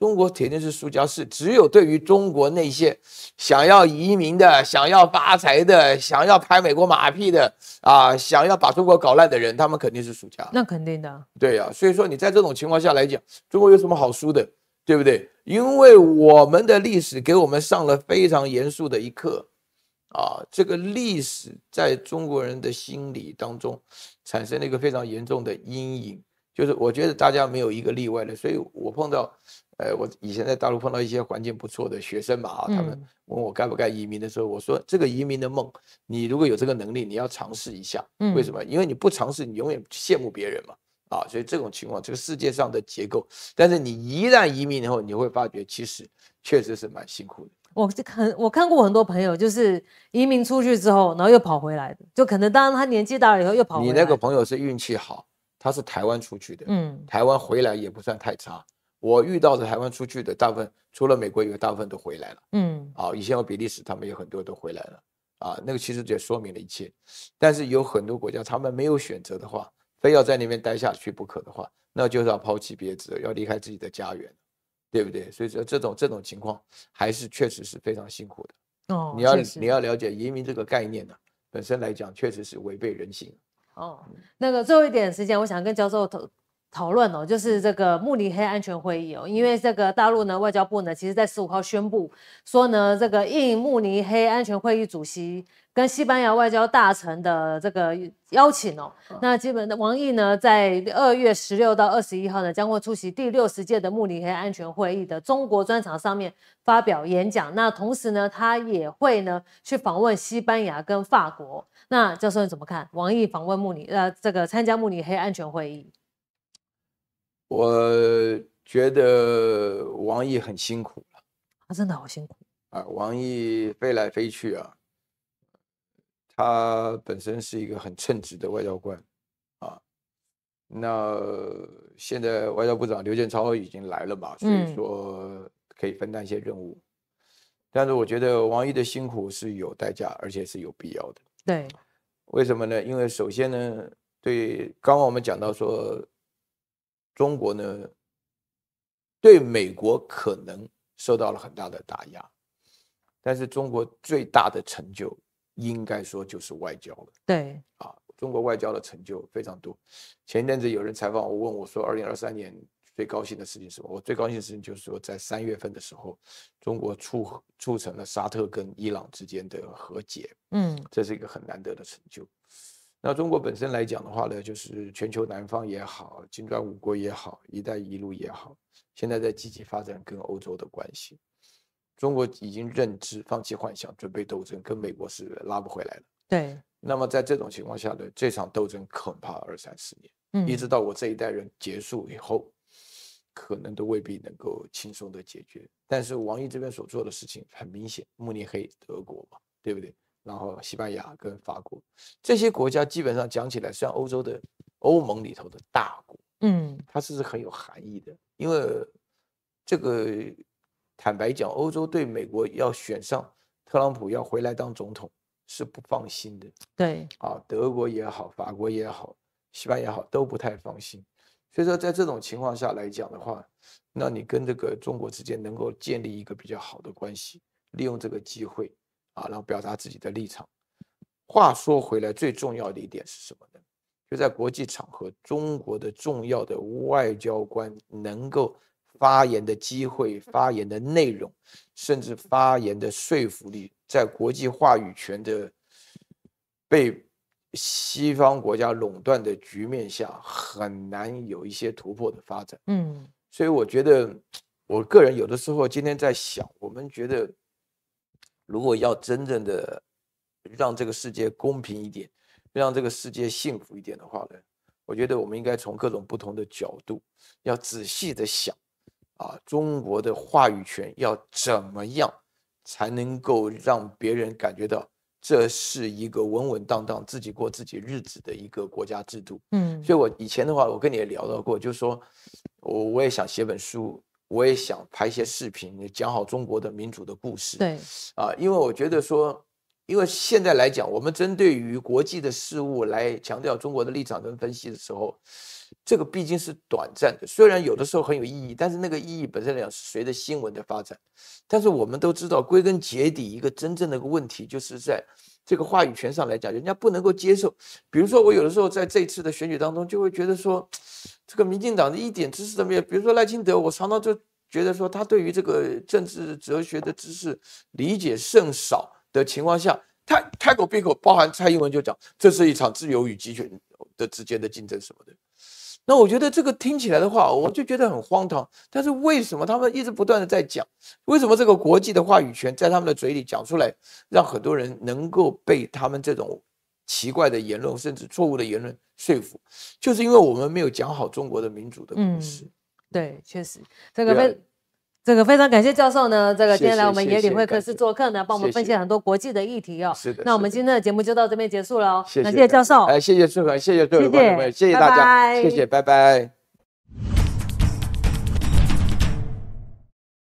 中国铁定是输家是，只有对于中国那些想要移民的、想要发财的、想要拍美国马屁的啊、想要把中国搞烂的人，他们肯定是输家。那肯定的。对呀，所以说你在这种情况下来讲，中国有什么好输的，对不对？因为我们的历史给我们上了非常严肃的一课，啊，这个历史在中国人的心理当中产生了一个非常严重的阴影，就是我觉得大家没有一个例外的，所以我碰到。呃，我以前在大陆碰到一些环境不错的学生嘛，啊，他们问我该不该移民的时候，我说这个移民的梦，你如果有这个能力，你要尝试一下。嗯，为什么？因为你不尝试，你永远羡慕别人嘛。啊，所以这种情况，这个世界上的结构，但是你一旦移民以后，你会发觉其实确实是蛮辛苦的。我看我看过很多朋友，就是移民出去之后，然后又跑回来的，就可能当然他年纪大了以后又跑。回来。你那个朋友是运气好，他是台湾出去的，嗯，台湾回来也不算太差。我遇到的台湾出去的大部分，除了美国，有大部分都回来了。嗯，啊，以前有比利时，他们有很多都回来了。啊，那个其实也说明了一切。但是有很多国家，他们没有选择的话，非要在那边待下去不可的话，那就是要抛弃别子，要离开自己的家园，对不对？所以说这种这种情况，还是确实是非常辛苦的。哦，你要你要了解移民这个概念呢，本身来讲，确实是违背人性。哦，那个最后一点时间，我想跟教授讨论哦，就是这个慕尼黑安全会议哦，因为这个大陆呢，外交部呢，其实在十五号宣布说呢，这个应慕尼黑安全会议主席跟西班牙外交大臣的这个邀请哦，那基本的王毅呢，在二月十六到二十一号呢，将会出席第六十届的慕尼黑安全会议的中国专场上面发表演讲。那同时呢，他也会呢去访问西班牙跟法国。那教授你怎么看？王毅访问慕尼呃，这个参加慕尼黑安全会议？我觉得王毅很辛苦了，他真的好辛苦啊！王毅飞来飞去啊，他本身是一个很称职的外交官啊。那现在外交部长刘建超已经来了嘛，所以说可以分担一些任务。但是我觉得王毅的辛苦是有代价，而且是有必要的。对，为什么呢？因为首先呢，对，刚刚我们讲到说。中国呢，对美国可能受到了很大的打压，但是中国最大的成就应该说就是外交了。对，啊，中国外交的成就非常多。前一阵子有人采访我，问我说：“二零二三年最高兴的事情是什么？”我最高兴的事情就是说，在三月份的时候，中国促促成了沙特跟伊朗之间的和解。嗯，这是一个很难得的成就。那中国本身来讲的话呢，就是全球南方也好，金砖五国也好，一带一路也好，现在在积极发展跟欧洲的关系。中国已经认知、放弃幻想、准备斗争，跟美国是拉不回来的。对。那么在这种情况下呢，这场斗争恐怕二三十年，一直到我这一代人结束以后，可能都未必能够轻松的解决。但是王毅这边所做的事情很明显，慕尼黑，德国嘛，对不对？然后，西班牙跟法国这些国家基本上讲起来，像欧洲的欧盟里头的大国，嗯，它是很有含义的。因为这个，坦白讲，欧洲对美国要选上特朗普要回来当总统是不放心的。对，啊，德国也好，法国也好，西班牙也好，都不太放心。所以说，在这种情况下来讲的话，那你跟这个中国之间能够建立一个比较好的关系，利用这个机会。啊，然后表达自己的立场。话说回来，最重要的一点是什么呢？就在国际场合，中国的重要的外交官能够发言的机会、发言的内容，甚至发言的说服力，在国际话语权的被西方国家垄断的局面下，很难有一些突破的发展。嗯，所以我觉得，我个人有的时候今天在想，我们觉得。如果要真正的让这个世界公平一点，让这个世界幸福一点的话呢，我觉得我们应该从各种不同的角度，要仔细的想，啊，中国的话语权要怎么样才能够让别人感觉到这是一个稳稳当当、自己过自己日子的一个国家制度？嗯，所以我以前的话，我跟你也聊到过，就是说我我也想写本书。我也想拍一些视频，讲好中国的民主的故事。对，啊，因为我觉得说，因为现在来讲，我们针对于国际的事物来强调中国的立场跟分析的时候，这个毕竟是短暂的。虽然有的时候很有意义，但是那个意义本身来讲是随着新闻的发展。但是我们都知道，归根结底，一个真正的一个问题就是在。这个话语权上来讲，人家不能够接受。比如说，我有的时候在这一次的选举当中，就会觉得说，这个民进党的一点知识都没有。比如说赖清德，我常常就觉得说，他对于这个政治哲学的知识理解甚少的情况下，他开口闭口包含蔡英文就讲，这是一场自由与集权的之间的竞争什么的。那我觉得这个听起来的话，我就觉得很荒唐。但是为什么他们一直不断的在讲？为什么这个国际的话语权在他们的嘴里讲出来，让很多人能够被他们这种奇怪的言论甚至错误的言论说服？就是因为我们没有讲好中国的民主的故事。对，确实这个问。这个非常感谢教授呢，这个今天来我们野里会客室做客呢，帮我们分析很多国际的议题哦。是的，那我们今天的节目就到这边结束了哦。谢谢教授，哎，谢谢顺和，谢谢各位观众朋友，谢谢大家，谢谢，拜拜。